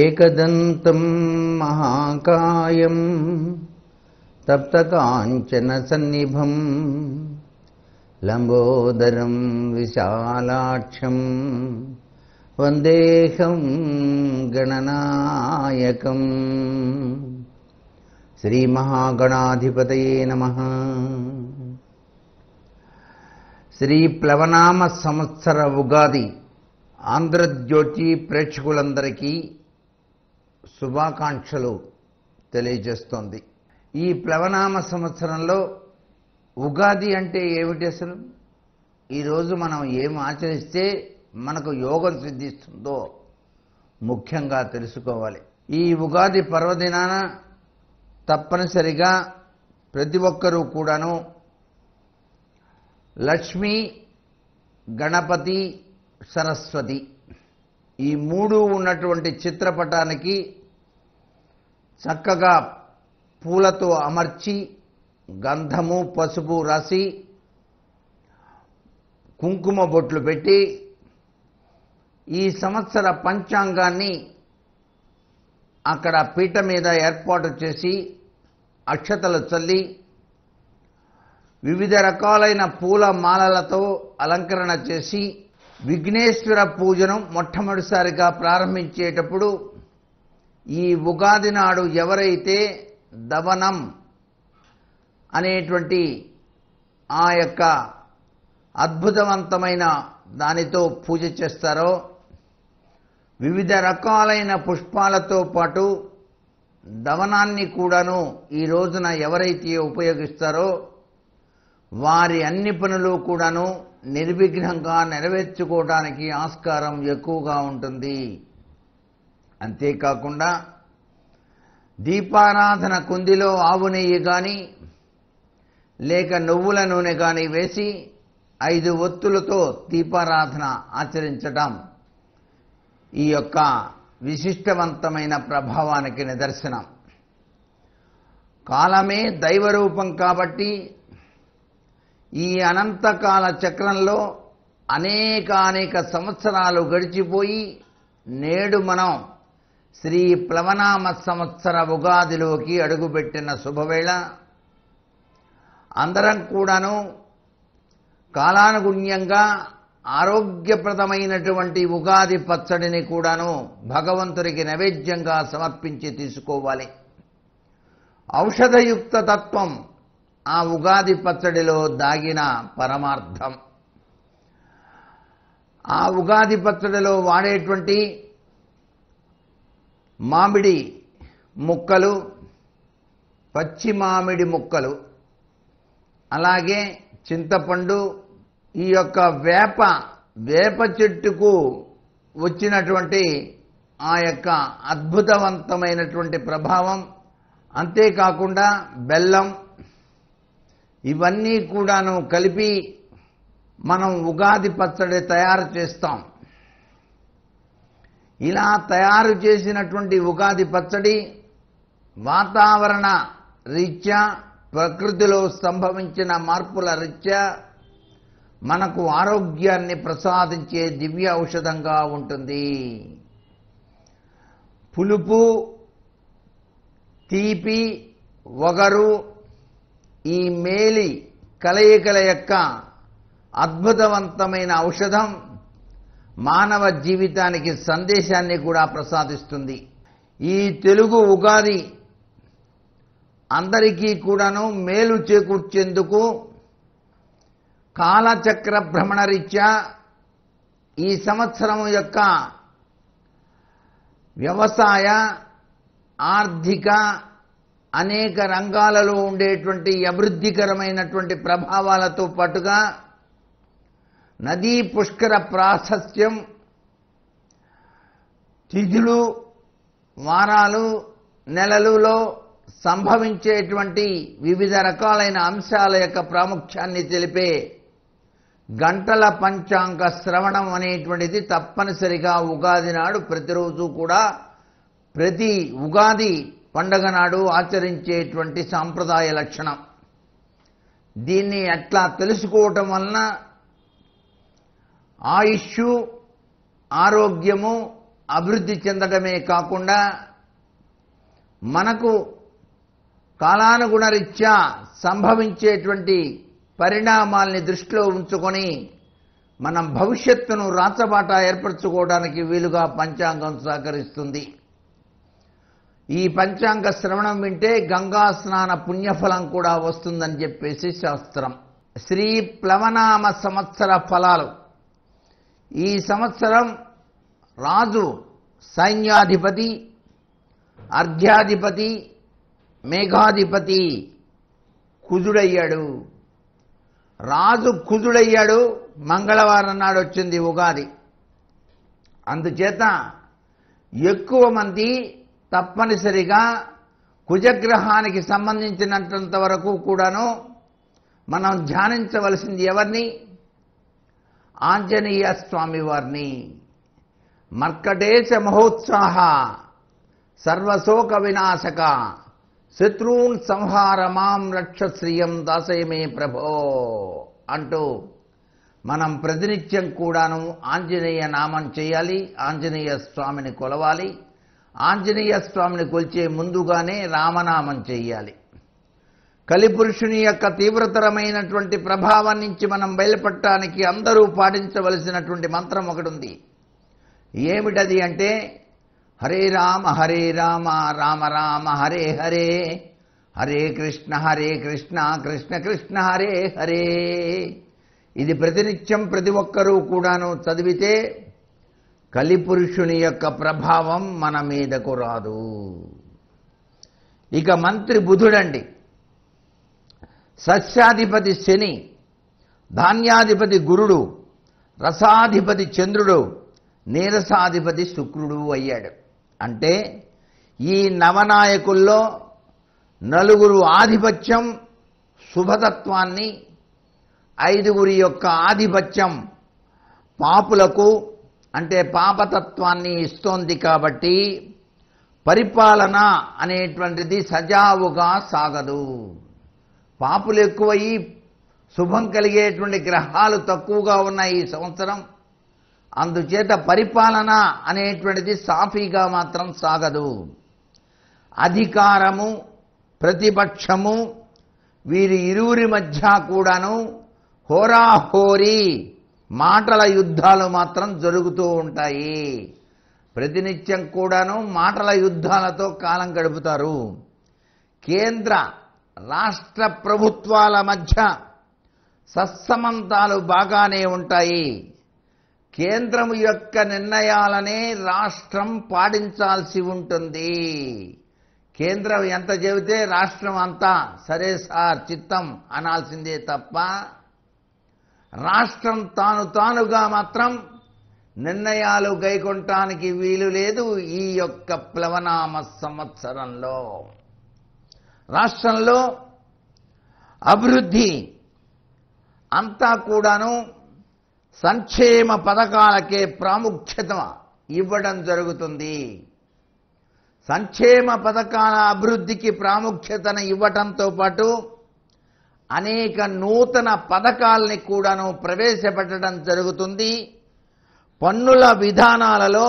एकदन्तं महाकायं तप्तकाञ्चनसन्निभं लम्बोदरम् विशालाक्षं वन्देहम् गणनायकं श्रीमहागणाधिपतये नमः श्रीप्लवनामसंवत्सर उगादि आन्ध्रज्योतिप्रेक्षकुली శుభాకాంక్షలు తెలియజేస్తోంది ఈ ప్లవనామ సంవత్సరంలో ఉగాది అంటే ఏమిటి అసలు ఈరోజు మనం ఏం ఆచరిస్తే మనకు యోగం సిద్ధిస్తుందో ముఖ్యంగా తెలుసుకోవాలి ఈ ఉగాది పర్వదినాన తప్పనిసరిగా ప్రతి ఒక్కరూ కూడాను లక్ష్మి గణపతి సరస్వతి ఈ మూడు ఉన్నటువంటి చిత్రపటానికి చక్కగా పూలతో అమర్చి గంధము పసుపు రసి కుంకుమ బొట్లు పెట్టి ఈ సంవత్సర పంచాంగాన్ని అక్కడ పీట మీద ఏర్పాటు చేసి అక్షతలు చల్లి వివిధ రకాలైన పూల మాలలతో అలంకరణ చేసి విఘ్నేశ్వర పూజను మొట్టమొదటిసారిగా ప్రారంభించేటప్పుడు ఈ ఉగాది నాడు ఎవరైతే దవనం అనేటువంటి ఆ యొక్క అద్భుతవంతమైన దానితో పూజ చేస్తారో వివిధ రకాలైన పుష్పాలతో పాటు దవనాన్ని కూడాను ఈ రోజున ఎవరైతే ఉపయోగిస్తారో వారి అన్ని పనులు కూడాను నిర్విఘ్నంగా నెరవేర్చుకోవడానికి ఆస్కారం ఎక్కువగా ఉంటుంది అంతేకాకుండా దీపారాధన కుందిలో ఆవు నెయ్యి కానీ లేక నువ్వుల నూనె కానీ వేసి ఐదు ఒత్తులతో దీపారాధన ఆచరించటం ఈ యొక్క విశిష్టవంతమైన ప్రభావానికి నిదర్శనం కాలమే దైవరూపం కాబట్టి ఈ అనంతకాల చక్రంలో అనేక అనేక సంవత్సరాలు గడిచిపోయి నేడు మనం శ్రీ ప్లవనామ సంవత్సర ఉగాదిలోకి అడుగుపెట్టిన శుభవేళ అందరం కూడాను కాలానుగుణ్యంగా ఆరోగ్యప్రదమైనటువంటి ఉగాది పచ్చడిని కూడాను భగవంతుడికి నైవేద్యంగా సమర్పించి తీసుకోవాలి ఔషధయుక్త తత్వం ఆ ఉగాది పచ్చడిలో దాగిన పరమార్థం ఆ ఉగాది పచ్చడిలో వాడేటువంటి మామిడి ముక్కలు పచ్చి మామిడి ముక్కలు అలాగే చింతపండు ఈ యొక్క వేప వేప చెట్టుకు వచ్చినటువంటి ఆ యొక్క అద్భుతవంతమైనటువంటి ప్రభావం అంతేకాకుండా బెల్లం ఇవన్నీ కూడాను కలిపి మనం ఉగాది పచ్చడి తయారు చేస్తాం ఇలా తయారు చేసినటువంటి ఉగాది పచ్చడి వాతావరణ రీత్యా ప్రకృతిలో సంభవించిన మార్పుల రీత్యా మనకు ఆరోగ్యాన్ని ప్రసాదించే దివ్య ఔషధంగా ఉంటుంది పులుపు తీపి వగరు ఈ మేలి కలయికల యొక్క అద్భుతవంతమైన ఔషధం మానవ జీవితానికి సందేశాన్ని కూడా ప్రసాదిస్తుంది ఈ తెలుగు ఉగాది అందరికీ కూడాను మేలు చేకూర్చేందుకు కాలచక్ర భ్రమణరీత్యా ఈ సంవత్సరం యొక్క వ్యవసాయ ఆర్థిక అనేక రంగాలలో ఉండేటువంటి అభివృద్ధికరమైనటువంటి ప్రభావాలతో పాటుగా నదీ పుష్కర ప్రాశస్త్యం తిథులు వారాలు నెలలులో సంభవించేటువంటి వివిధ రకాలైన అంశాల యొక్క ప్రాముఖ్యాన్ని తెలిపే గంటల పంచాంగ శ్రవణం అనేటువంటిది తప్పనిసరిగా ఉగాది నాడు ప్రతిరోజు కూడా ప్రతి ఉగాది పండగ నాడు ఆచరించేటువంటి సాంప్రదాయ లక్షణం దీన్ని అట్లా తెలుసుకోవటం వలన ఆయుష్షు ఆరోగ్యము అభివృద్ధి చెందడమే కాకుండా మనకు కాలానుగుణరీత్యా సంభవించేటువంటి పరిణామాల్ని దృష్టిలో ఉంచుకొని మనం భవిష్యత్తును రాచబాట ఏర్పరచుకోవడానికి వీలుగా పంచాంగం సహకరిస్తుంది ఈ పంచాంగ శ్రవణం వింటే గంగా స్నాన పుణ్యఫలం కూడా వస్తుందని చెప్పేసి శాస్త్రం శ్రీ ప్లవనామ సంవత్సర ఫలాలు ఈ సంవత్సరం రాజు సైన్యాధిపతి అర్ఘ్యాధిపతి మేఘాధిపతి కుజుడయ్యాడు రాజు కుజుడయ్యాడు మంగళవారం నాడు వచ్చింది ఉగాది అందుచేత ఎక్కువ మంది తప్పనిసరిగా కుజగ్రహానికి సంబంధించినంత వరకు కూడాను మనం ధ్యానించవలసింది ఎవరిని ఆంజనేయ స్వామి వారిని మర్కటేశ మహోత్సాహ సర్వశోక వినాశక శత్రూన్ సంహార మాం రక్షశ్రియం దాసయమే ప్రభో అంటూ మనం ప్రతినిత్యం కూడాను ఆంజనేయ నామం చేయాలి ఆంజనేయ స్వామిని కొలవాలి ఆంజనేయ స్వామిని కొలిచే ముందుగానే రామనామం చేయాలి కలిపురుషుని యొక్క తీవ్రతరమైనటువంటి ప్రభావం నుంచి మనం బయలుపడటానికి అందరూ పాటించవలసినటువంటి మంత్రం ఒకటి ఉంది ఏమిటది అంటే హరే రామ హరే రామ రామ రామ హరే హరే హరే కృష్ణ హరే కృష్ణ కృష్ణ కృష్ణ హరే హరే ఇది ప్రతినిత్యం ప్రతి ఒక్కరూ కూడాను చదివితే కలిపురుషుని యొక్క ప్రభావం మన మీదకు రాదు ఇక మంత్రి బుధుడండి సస్యాధిపతి శని ధాన్యాధిపతి గురుడు రసాధిపతి చంద్రుడు నీరసాధిపతి శుక్రుడు అయ్యాడు అంటే ఈ నవనాయకుల్లో నలుగురు ఆధిపత్యం శుభతత్వాన్ని ఐదుగురి యొక్క ఆధిపత్యం పాపులకు అంటే పాపతత్వాన్ని ఇస్తోంది కాబట్టి పరిపాలన అనేటువంటిది సజావుగా సాగదు పాపులు ఎక్కువయ్యి శుభం కలిగేటువంటి గ్రహాలు తక్కువగా ఉన్నాయి ఈ సంవత్సరం అందుచేత పరిపాలన అనేటువంటిది సాఫీగా మాత్రం సాగదు అధికారము ప్రతిపక్షము వీరి ఇరువురి మధ్య కూడాను హోరాహోరీ మాటల యుద్ధాలు మాత్రం జరుగుతూ ఉంటాయి ప్రతినిత్యం కూడాను మాటల యుద్ధాలతో కాలం గడుపుతారు కేంద్ర రాష్ట్ర ప్రభుత్వాల మధ్య సత్సమంతాలు బాగానే ఉంటాయి కేంద్రం యొక్క నిర్ణయాలనే రాష్ట్రం పాటించాల్సి ఉంటుంది కేంద్రం ఎంత చెబితే రాష్ట్రం అంతా సరే సార్ చిత్తం అనాల్సిందే తప్ప రాష్ట్రం తాను తానుగా మాత్రం నిర్ణయాలు గైకొంటానికి వీలు లేదు ఈ యొక్క ప్లవనామ సంవత్సరంలో రాష్ట్రంలో అభివృద్ధి అంతా కూడాను సంక్షేమ పథకాలకే ప్రాముఖ్యత ఇవ్వడం జరుగుతుంది సంక్షేమ పథకాల అభివృద్ధికి ప్రాముఖ్యతను ఇవ్వటంతో పాటు అనేక నూతన పథకాల్ని కూడాను ప్రవేశపెట్టడం జరుగుతుంది పన్నుల విధానాలలో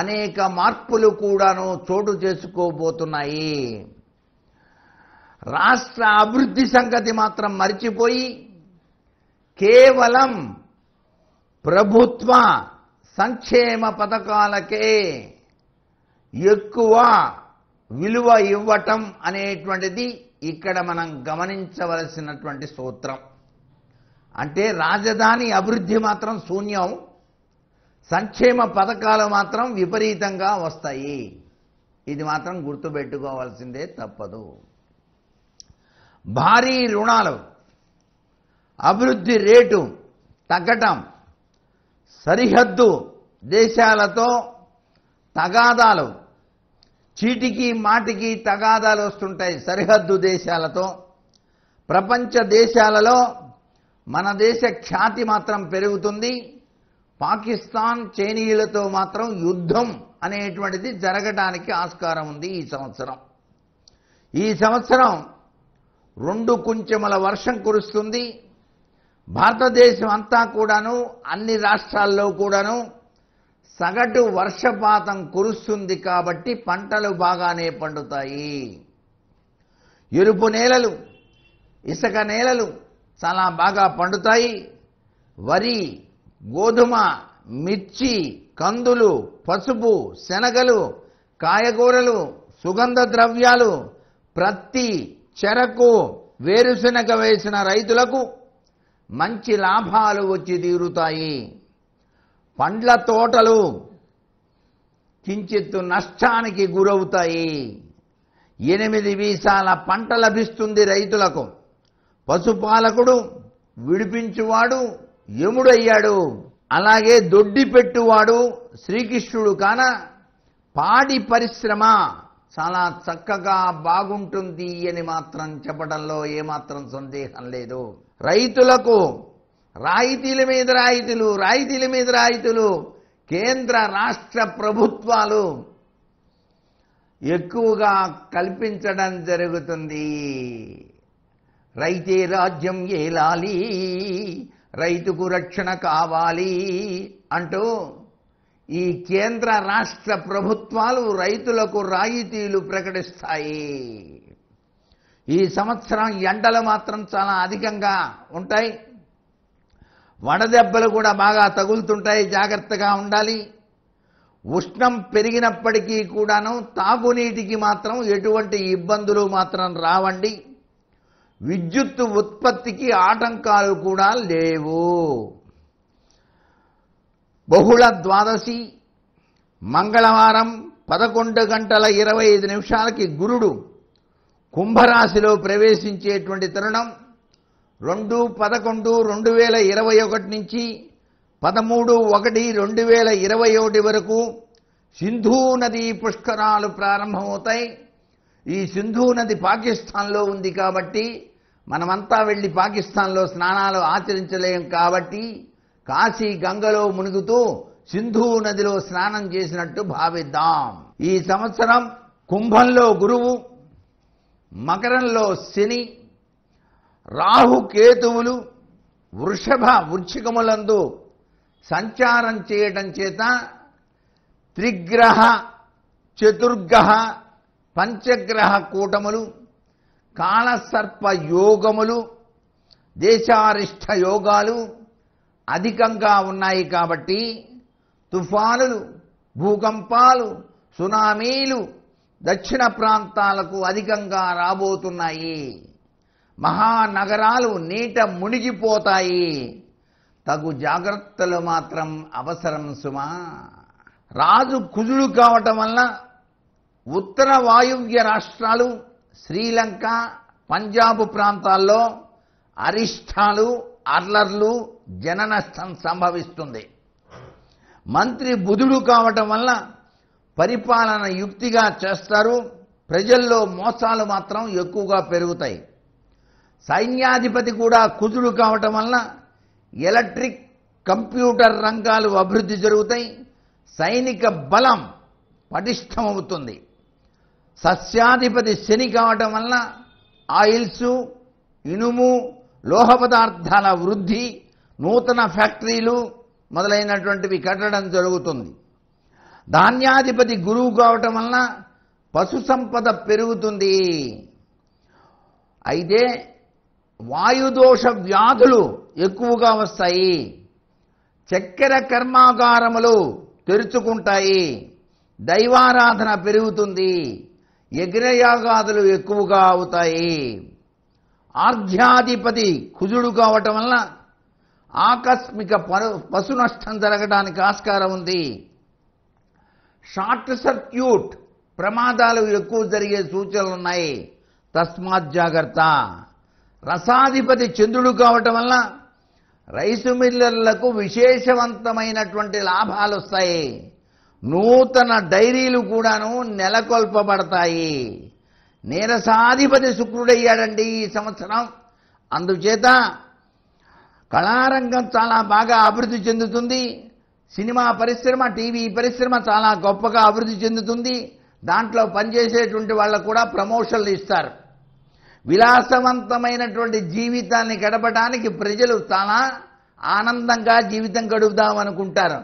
అనేక మార్పులు కూడాను చోటు చేసుకోబోతున్నాయి రాష్ట్ర అభివృద్ధి సంగతి మాత్రం మరిచిపోయి కేవలం ప్రభుత్వ సంక్షేమ పథకాలకే ఎక్కువ విలువ ఇవ్వటం అనేటువంటిది ఇక్కడ మనం గమనించవలసినటువంటి సూత్రం అంటే రాజధాని అభివృద్ధి మాత్రం శూన్యం సంక్షేమ పథకాలు మాత్రం విపరీతంగా వస్తాయి ఇది మాత్రం గుర్తుపెట్టుకోవాల్సిందే తప్పదు భారీ రుణాలు అభివృద్ధి రేటు తగ్గటం సరిహద్దు దేశాలతో తగాదాలు చీటికి మాటికి తగాదాలు వస్తుంటాయి సరిహద్దు దేశాలతో ప్రపంచ దేశాలలో మన దేశ ఖ్యాతి మాత్రం పెరుగుతుంది పాకిస్తాన్ చైనీయులతో మాత్రం యుద్ధం అనేటువంటిది జరగటానికి ఆస్కారం ఉంది ఈ సంవత్సరం ఈ సంవత్సరం రెండు కుంచెమల వర్షం కురుస్తుంది భారతదేశం అంతా కూడాను అన్ని రాష్ట్రాల్లో కూడాను సగటు వర్షపాతం కురుస్తుంది కాబట్టి పంటలు బాగానే పండుతాయి ఎరుపు నేలలు ఇసుక నేలలు చాలా బాగా పండుతాయి వరి గోధుమ మిర్చి కందులు పసుపు శనగలు కాయగూరలు సుగంధ ద్రవ్యాలు ప్రత్తి చెరకు వేరుశనక వేసిన రైతులకు మంచి లాభాలు వచ్చి తీరుతాయి పండ్ల తోటలు కించిత్తు నష్టానికి గురవుతాయి ఎనిమిది వీసాల పంట లభిస్తుంది రైతులకు పశుపాలకుడు విడిపించువాడు యముడయ్యాడు అలాగే దొడ్డి పెట్టువాడు శ్రీకృష్ణుడు కాన పాడి పరిశ్రమ చాలా చక్కగా బాగుంటుంది అని మాత్రం చెప్పడంలో ఏమాత్రం సందేహం లేదు రైతులకు రాయితీల మీద రాయితీలు రాయితీల మీద రాయితీలు కేంద్ర రాష్ట్ర ప్రభుత్వాలు ఎక్కువగా కల్పించడం జరుగుతుంది రైతే రాజ్యం ఏలాలి రైతుకు రక్షణ కావాలి అంటూ ఈ కేంద్ర రాష్ట్ర ప్రభుత్వాలు రైతులకు రాయితీలు ప్రకటిస్తాయి ఈ సంవత్సరం ఎండలు మాత్రం చాలా అధికంగా ఉంటాయి వడదెబ్బలు కూడా బాగా తగులుతుంటాయి జాగ్రత్తగా ఉండాలి ఉష్ణం పెరిగినప్పటికీ కూడాను తాగునీటికి మాత్రం ఎటువంటి ఇబ్బందులు మాత్రం రావండి విద్యుత్ ఉత్పత్తికి ఆటంకాలు కూడా లేవు బహుళ ద్వాదశి మంగళవారం పదకొండు గంటల ఇరవై ఐదు నిమిషాలకి గురుడు కుంభరాశిలో ప్రవేశించేటువంటి తరుణం రెండు పదకొండు రెండు వేల ఇరవై ఒకటి నుంచి పదమూడు ఒకటి రెండు వేల ఇరవై ఒకటి వరకు సింధూ నది పుష్కరాలు ప్రారంభమవుతాయి ఈ సింధూ నది పాకిస్తాన్లో ఉంది కాబట్టి మనమంతా వెళ్ళి పాకిస్తాన్లో స్నానాలు ఆచరించలేం కాబట్టి కాశీ గంగలో మునుగుతూ సింధు నదిలో స్నానం చేసినట్టు భావిద్దాం ఈ సంవత్సరం కుంభంలో గురువు మకరంలో శని రాహు కేతువులు వృషభ వృక్షికములందు సంచారం చేయటం చేత త్రిగ్రహ చతుర్గ్రహ పంచగ్రహ కూటములు కాలసర్ప యోగములు దేశారిష్ట యోగాలు అధికంగా ఉన్నాయి కాబట్టి తుఫానులు భూకంపాలు సునామీలు దక్షిణ ప్రాంతాలకు అధికంగా రాబోతున్నాయి మహానగరాలు నీట మునిగిపోతాయి తగు జాగ్రత్తలు మాత్రం అవసరం సుమా రాజు కుజుడు కావటం వల్ల ఉత్తర వాయువ్య రాష్ట్రాలు శ్రీలంక పంజాబ్ ప్రాంతాల్లో అరిష్టాలు అర్లర్లు నష్టం సంభవిస్తుంది మంత్రి బుధుడు కావటం వల్ల పరిపాలన యుక్తిగా చేస్తారు ప్రజల్లో మోసాలు మాత్రం ఎక్కువగా పెరుగుతాయి సైన్యాధిపతి కూడా కుదుడు కావటం వలన ఎలక్ట్రిక్ కంప్యూటర్ రంగాలు అభివృద్ధి జరుగుతాయి సైనిక బలం పటిష్టమవుతుంది సస్యాధిపతి శని కావటం వలన ఆయిల్స్ ఇనుము లోహ పదార్థాల వృద్ధి నూతన ఫ్యాక్టరీలు మొదలైనటువంటివి కట్టడం జరుగుతుంది ధాన్యాధిపతి గురువు కావటం వలన పశు సంపద పెరుగుతుంది అయితే వాయుదోష వ్యాధులు ఎక్కువగా వస్తాయి చక్కెర కర్మాగారములు తెరుచుకుంటాయి దైవారాధన పెరుగుతుంది యజ్ఞయాగాదులు ఎక్కువగా అవుతాయి ఆర్ధ్యాధిపతి కుజుడు కావటం వలన ఆకస్మిక పశు నష్టం జరగడానికి ఆస్కారం ఉంది షార్ట్ సర్క్యూట్ ప్రమాదాలు ఎక్కువ జరిగే సూచనలు ఉన్నాయి తస్మాత్ జాగ్రత్త రసాధిపతి చంద్రుడు కావటం వల్ల రైసు మిల్లర్లకు విశేషవంతమైనటువంటి లాభాలు వస్తాయి నూతన డైరీలు కూడాను నెలకొల్పబడతాయి నీరసాధిపతి శుక్రుడయ్యాడండి ఈ సంవత్సరం అందుచేత కళారంగం చాలా బాగా అభివృద్ధి చెందుతుంది సినిమా పరిశ్రమ టీవీ పరిశ్రమ చాలా గొప్పగా అభివృద్ధి చెందుతుంది దాంట్లో పనిచేసేటువంటి వాళ్ళకు కూడా ప్రమోషన్లు ఇస్తారు విలాసవంతమైనటువంటి జీవితాన్ని గడపడానికి ప్రజలు చాలా ఆనందంగా జీవితం గడుపుదాం అనుకుంటారు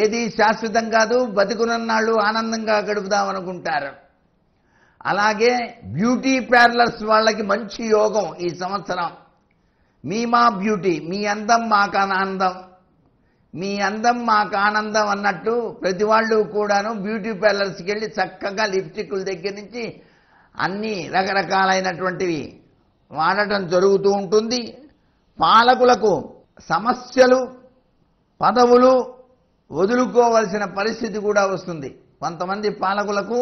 ఏది శాశ్వతం కాదు బతుకునన్నాళ్ళు ఆనందంగా గడుపుదాం అనుకుంటారు అలాగే బ్యూటీ పార్లర్స్ వాళ్ళకి మంచి యోగం ఈ సంవత్సరం మీ మా బ్యూటీ మీ అందం మాకు ఆనందం మీ అందం మాకు ఆనందం అన్నట్టు ప్రతి వాళ్ళు కూడాను బ్యూటీ పార్లర్స్కి వెళ్ళి చక్కగా లిప్స్టిక్ల దగ్గర నుంచి అన్ని రకరకాలైనటువంటివి వాడటం జరుగుతూ ఉంటుంది పాలకులకు సమస్యలు పదవులు వదులుకోవలసిన పరిస్థితి కూడా వస్తుంది కొంతమంది పాలకులకు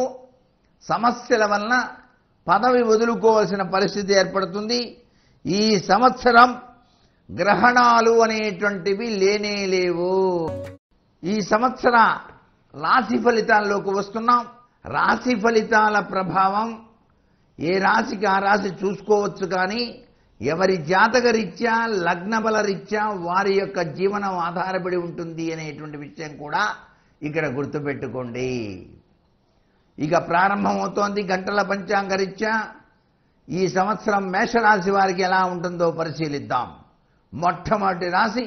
సమస్యల వలన పదవి వదులుకోవలసిన పరిస్థితి ఏర్పడుతుంది ఈ సంవత్సరం గ్రహణాలు అనేటువంటివి లేనే లేవు ఈ సంవత్సర రాశి ఫలితాల్లోకి వస్తున్నాం రాశి ఫలితాల ప్రభావం ఏ రాశికి ఆ రాశి చూసుకోవచ్చు కానీ ఎవరి జాతక రీత్యా లగ్నబల రీత్యా వారి యొక్క జీవనం ఆధారపడి ఉంటుంది అనేటువంటి విషయం కూడా ఇక్కడ గుర్తుపెట్టుకోండి ఇక ప్రారంభమవుతోంది గంటల పంచాంగ రీత్యా ఈ సంవత్సరం మేషరాశి వారికి ఎలా ఉంటుందో పరిశీలిద్దాం మొట్టమొదటి రాశి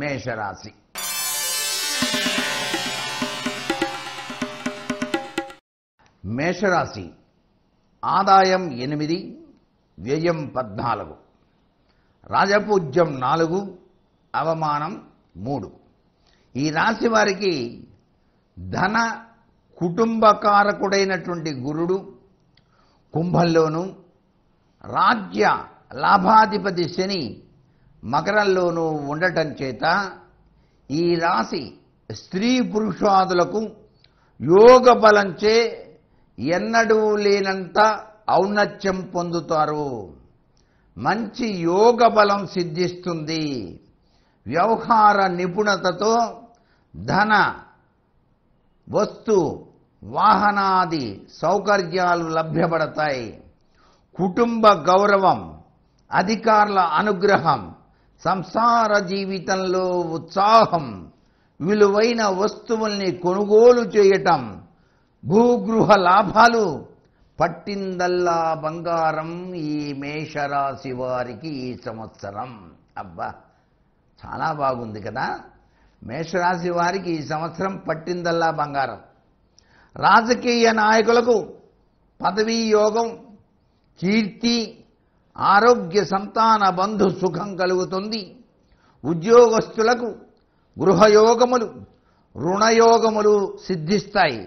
మేషరాశి మేషరాశి ఆదాయం ఎనిమిది వ్యయం పద్నాలుగు రాజపూజ్యం నాలుగు అవమానం మూడు ఈ రాశి వారికి ధన కుటుంబకారకుడైనటువంటి గురుడు కుంభంలోనూ రాజ్య లాభాధిపతి శని మకరంలోనూ ఉండటం చేత ఈ రాశి స్త్రీ పురుషాదులకు యోగ బలంచే ఎన్నడూ లేనంత ఔన్నత్యం పొందుతారు మంచి యోగ బలం సిద్ధిస్తుంది వ్యవహార నిపుణతతో ధన వస్తు వాహనాది సౌకర్యాలు లభ్యపడతాయి కుటుంబ గౌరవం అధికారుల అనుగ్రహం సంసార జీవితంలో ఉత్సాహం విలువైన వస్తువుల్ని కొనుగోలు చేయటం భూగృహ లాభాలు పట్టిందల్లా బంగారం ఈ మేషరాశి వారికి ఈ సంవత్సరం అబ్బా చాలా బాగుంది కదా మేషరాశి వారికి ఈ సంవత్సరం పట్టిందల్లా బంగారం రాజకీయ నాయకులకు పదవీ యోగం కీర్తి ఆరోగ్య సంతాన బంధు సుఖం కలుగుతుంది ఉద్యోగస్తులకు గృహయోగములు రుణయోగములు సిద్ధిస్తాయి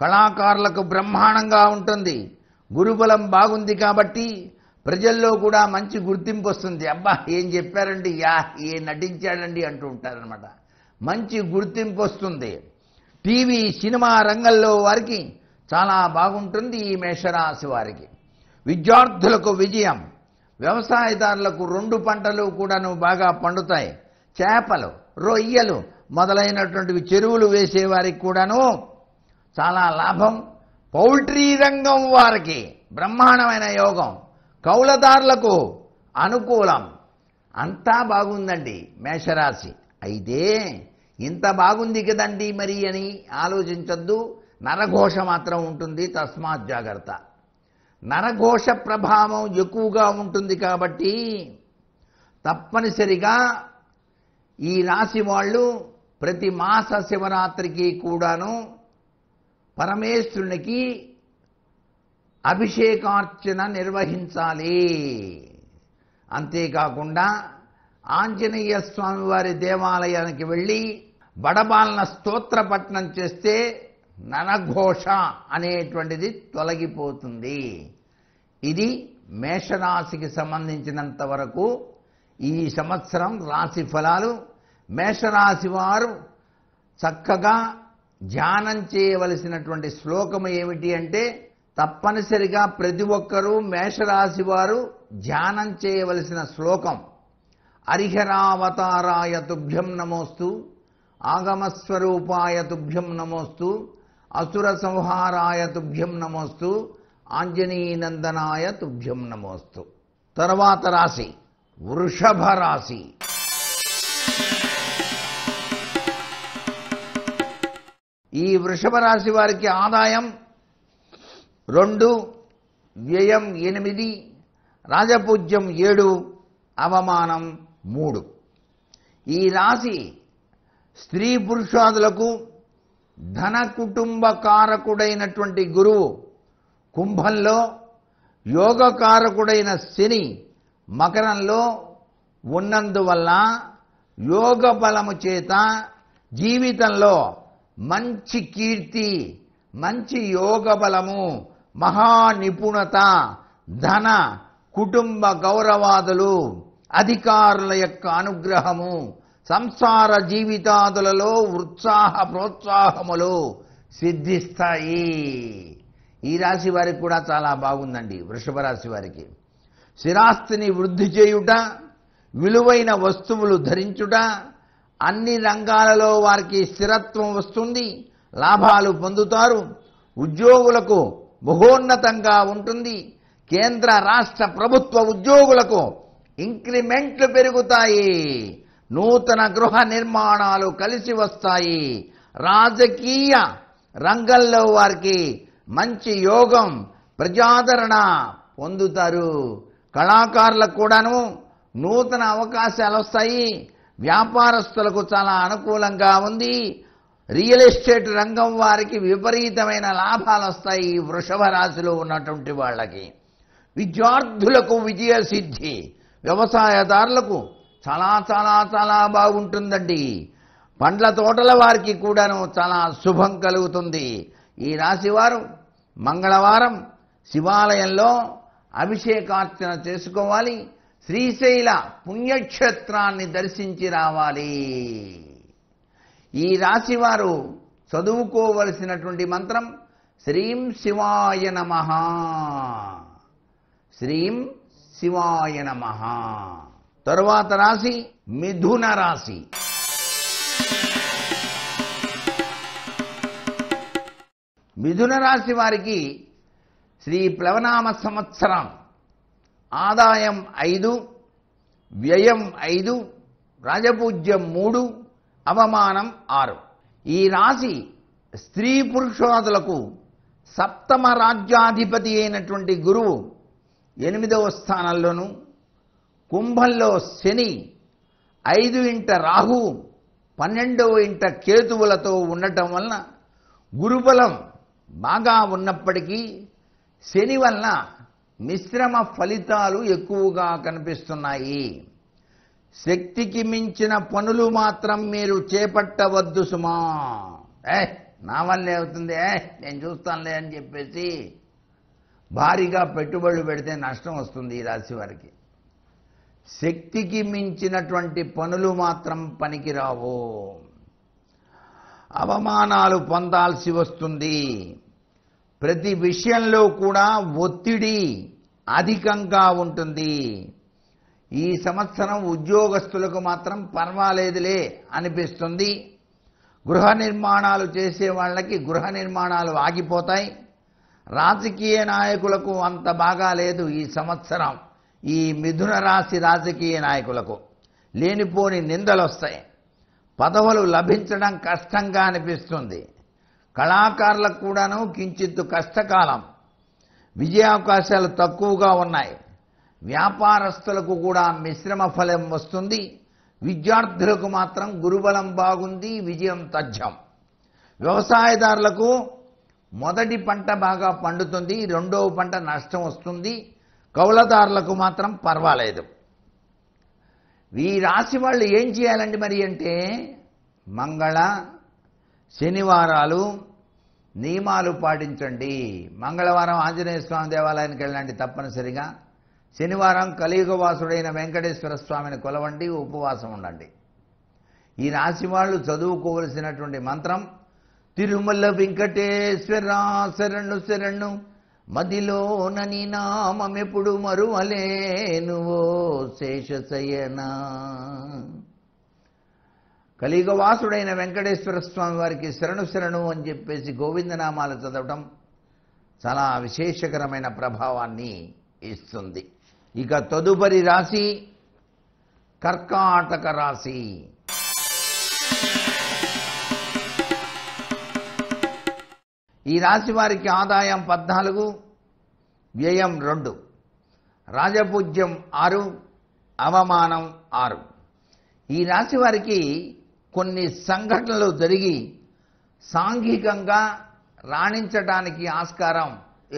కళాకారులకు బ్రహ్మాండంగా ఉంటుంది గురుబలం బాగుంది కాబట్టి ప్రజల్లో కూడా మంచి గుర్తింపు వస్తుంది అబ్బా ఏం చెప్పారండి యా ఏ నటించాడండి అంటూ ఉంటారనమాట మంచి గుర్తింపు వస్తుంది టీవీ సినిమా రంగంలో వారికి చాలా బాగుంటుంది ఈ మేషరాశి వారికి విద్యార్థులకు విజయం వ్యవసాయదారులకు రెండు పంటలు కూడాను బాగా పండుతాయి చేపలు రొయ్యలు మొదలైనటువంటివి చెరువులు వేసేవారికి కూడాను చాలా లాభం పౌల్ట్రీ రంగం వారికి బ్రహ్మాండమైన యోగం కౌలదారులకు అనుకూలం అంతా బాగుందండి మేషరాశి అయితే ఇంత బాగుంది కదండి మరి అని ఆలోచించద్దు నరఘోష మాత్రం ఉంటుంది తస్మాత్ జాగ్రత్త నరఘోష ప్రభావం ఎక్కువగా ఉంటుంది కాబట్టి తప్పనిసరిగా ఈ రాశి వాళ్ళు ప్రతి మాస శివరాత్రికి కూడాను పరమేశ్వరునికి అభిషేకార్చన నిర్వహించాలి అంతేకాకుండా ఆంజనేయ స్వామివారి దేవాలయానికి వెళ్ళి బడబాలన స్తోత్రపట్నం చేస్తే ననఘోష అనేటువంటిది తొలగిపోతుంది ఇది మేషరాశికి సంబంధించినంత వరకు ఈ సంవత్సరం రాశి ఫలాలు మేషరాశి వారు చక్కగా ధ్యానం చేయవలసినటువంటి శ్లోకం ఏమిటి అంటే తప్పనిసరిగా ప్రతి ఒక్కరూ మేషరాశి వారు ధ్యానం చేయవలసిన శ్లోకం అరిహరావతారాయ తుభ్యం నమోస్తు ఆగమస్వరూపాయ తుభ్యం నమోస్తు అసుర సంహారాయ తుభ్యం నమోస్తు ఆంజనీనందనాయ తుభ్యం నమోస్తు తర్వాత రాశి వృషభ రాశి ఈ వృషభ రాశి వారికి ఆదాయం రెండు వ్యయం ఎనిమిది రాజపూజ్యం ఏడు అవమానం మూడు ఈ రాశి స్త్రీ పురుషాదులకు ధన కుటుంబ కారకుడైనటువంటి గురువు కుంభంలో యోగకారకుడైన శని మకరంలో ఉన్నందువల్ల యోగ బలము చేత జీవితంలో మంచి కీర్తి మంచి యోగ బలము మహానిపుణత ధన కుటుంబ గౌరవాదులు అధికారుల యొక్క అనుగ్రహము సంసార జీవితాదులలో ఉత్సాహ ప్రోత్సాహములు సిద్ధిస్తాయి ఈ రాశి వారికి కూడా చాలా బాగుందండి వృషభ రాశి వారికి స్థిరాస్తిని వృద్ధి చేయుట విలువైన వస్తువులు ధరించుట అన్ని రంగాలలో వారికి స్థిరత్వం వస్తుంది లాభాలు పొందుతారు ఉద్యోగులకు బహోన్నతంగా ఉంటుంది కేంద్ర రాష్ట్ర ప్రభుత్వ ఉద్యోగులకు ఇంక్రిమెంట్లు పెరుగుతాయి నూతన గృహ నిర్మాణాలు కలిసి వస్తాయి రాజకీయ రంగంలో వారికి మంచి యోగం ప్రజాదరణ పొందుతారు కళాకారులకు కూడాను నూతన అవకాశాలు వస్తాయి వ్యాపారస్తులకు చాలా అనుకూలంగా ఉంది రియల్ ఎస్టేట్ రంగం వారికి విపరీతమైన లాభాలు వస్తాయి వృషభ రాశిలో ఉన్నటువంటి వాళ్ళకి విద్యార్థులకు విజయ సిద్ధి వ్యవసాయదారులకు చాలా చాలా చాలా బాగుంటుందండి పండ్ల తోటల వారికి కూడాను చాలా శుభం కలుగుతుంది ఈ రాశివారు మంగళవారం శివాలయంలో అభిషేకార్చన చేసుకోవాలి శ్రీశైల పుణ్యక్షేత్రాన్ని దర్శించి రావాలి ఈ రాశివారు చదువుకోవలసినటువంటి మంత్రం శ్రీం శివాయ నమ శ్రీం శివాయ నమ తరువాత రాశి మిథున రాశి మిథున రాశి వారికి శ్రీ ప్లవనామ సంవత్సరం ఆదాయం ఐదు వ్యయం ఐదు రాజపూజ్యం మూడు అవమానం ఆరు ఈ రాశి స్త్రీ పురుషోదులకు సప్తమ రాజ్యాధిపతి అయినటువంటి గురువు ఎనిమిదవ స్థానంలోనూ కుంభంలో శని ఐదు ఇంట రాహు పన్నెండవ ఇంట కేతువులతో ఉండటం వలన గురుబలం బాగా ఉన్నప్పటికీ శని వలన మిశ్రమ ఫలితాలు ఎక్కువగా కనిపిస్తున్నాయి శక్తికి మించిన పనులు మాత్రం మీరు చేపట్టవద్దు సుమా ఏ నా వల్లే అవుతుంది ఏ నేను చూస్తానులే అని చెప్పేసి భారీగా పెట్టుబడులు పెడితే నష్టం వస్తుంది ఈ రాశి వారికి శక్తికి మించినటువంటి పనులు మాత్రం పనికిరావు అవమానాలు పొందాల్సి వస్తుంది ప్రతి విషయంలో కూడా ఒత్తిడి అధికంగా ఉంటుంది ఈ సంవత్సరం ఉద్యోగస్తులకు మాత్రం పర్వాలేదులే అనిపిస్తుంది గృహ నిర్మాణాలు చేసే వాళ్ళకి గృహ నిర్మాణాలు ఆగిపోతాయి రాజకీయ నాయకులకు అంత బాగా లేదు ఈ సంవత్సరం ఈ మిథున రాశి రాజకీయ నాయకులకు లేనిపోని నిందలు వస్తాయి పదవులు లభించడం కష్టంగా అనిపిస్తుంది కళాకారులకు కూడాను కించిత్తు కష్టకాలం విజయావకాశాలు తక్కువగా ఉన్నాయి వ్యాపారస్తులకు కూడా మిశ్రమ ఫలం వస్తుంది విద్యార్థులకు మాత్రం గురుబలం బాగుంది విజయం తథ్యం వ్యవసాయదారులకు మొదటి పంట బాగా పండుతుంది రెండవ పంట నష్టం వస్తుంది కౌలదారులకు మాత్రం పర్వాలేదు ఈ రాశి వాళ్ళు ఏం చేయాలండి మరి అంటే మంగళ శనివారాలు నియమాలు పాటించండి మంగళవారం ఆంజనేయ స్వామి దేవాలయానికి వెళ్ళండి తప్పనిసరిగా శనివారం కలియుగవాసుడైన వెంకటేశ్వర స్వామిని కొలవండి ఉపవాసం ఉండండి ఈ రాశి వాళ్ళు చదువుకోవలసినటువంటి మంత్రం తిరుమల వెంకటేశ్వర శరణు శరణు మదిలోనని నామమెప్పుడు మరువలేనువో శేషశయనా కలిగవాసుడైన వెంకటేశ్వర స్వామి వారికి శరణు శరణు అని చెప్పేసి గోవిందనామాలు చదవటం చాలా విశేషకరమైన ప్రభావాన్ని ఇస్తుంది ఇక తదుపరి రాశి కర్కాటక రాశి ఈ రాశి వారికి ఆదాయం పద్నాలుగు వ్యయం రెండు రాజపూజ్యం ఆరు అవమానం ఆరు ఈ రాశి వారికి కొన్ని సంఘటనలు జరిగి సాంఘికంగా రాణించడానికి ఆస్కారం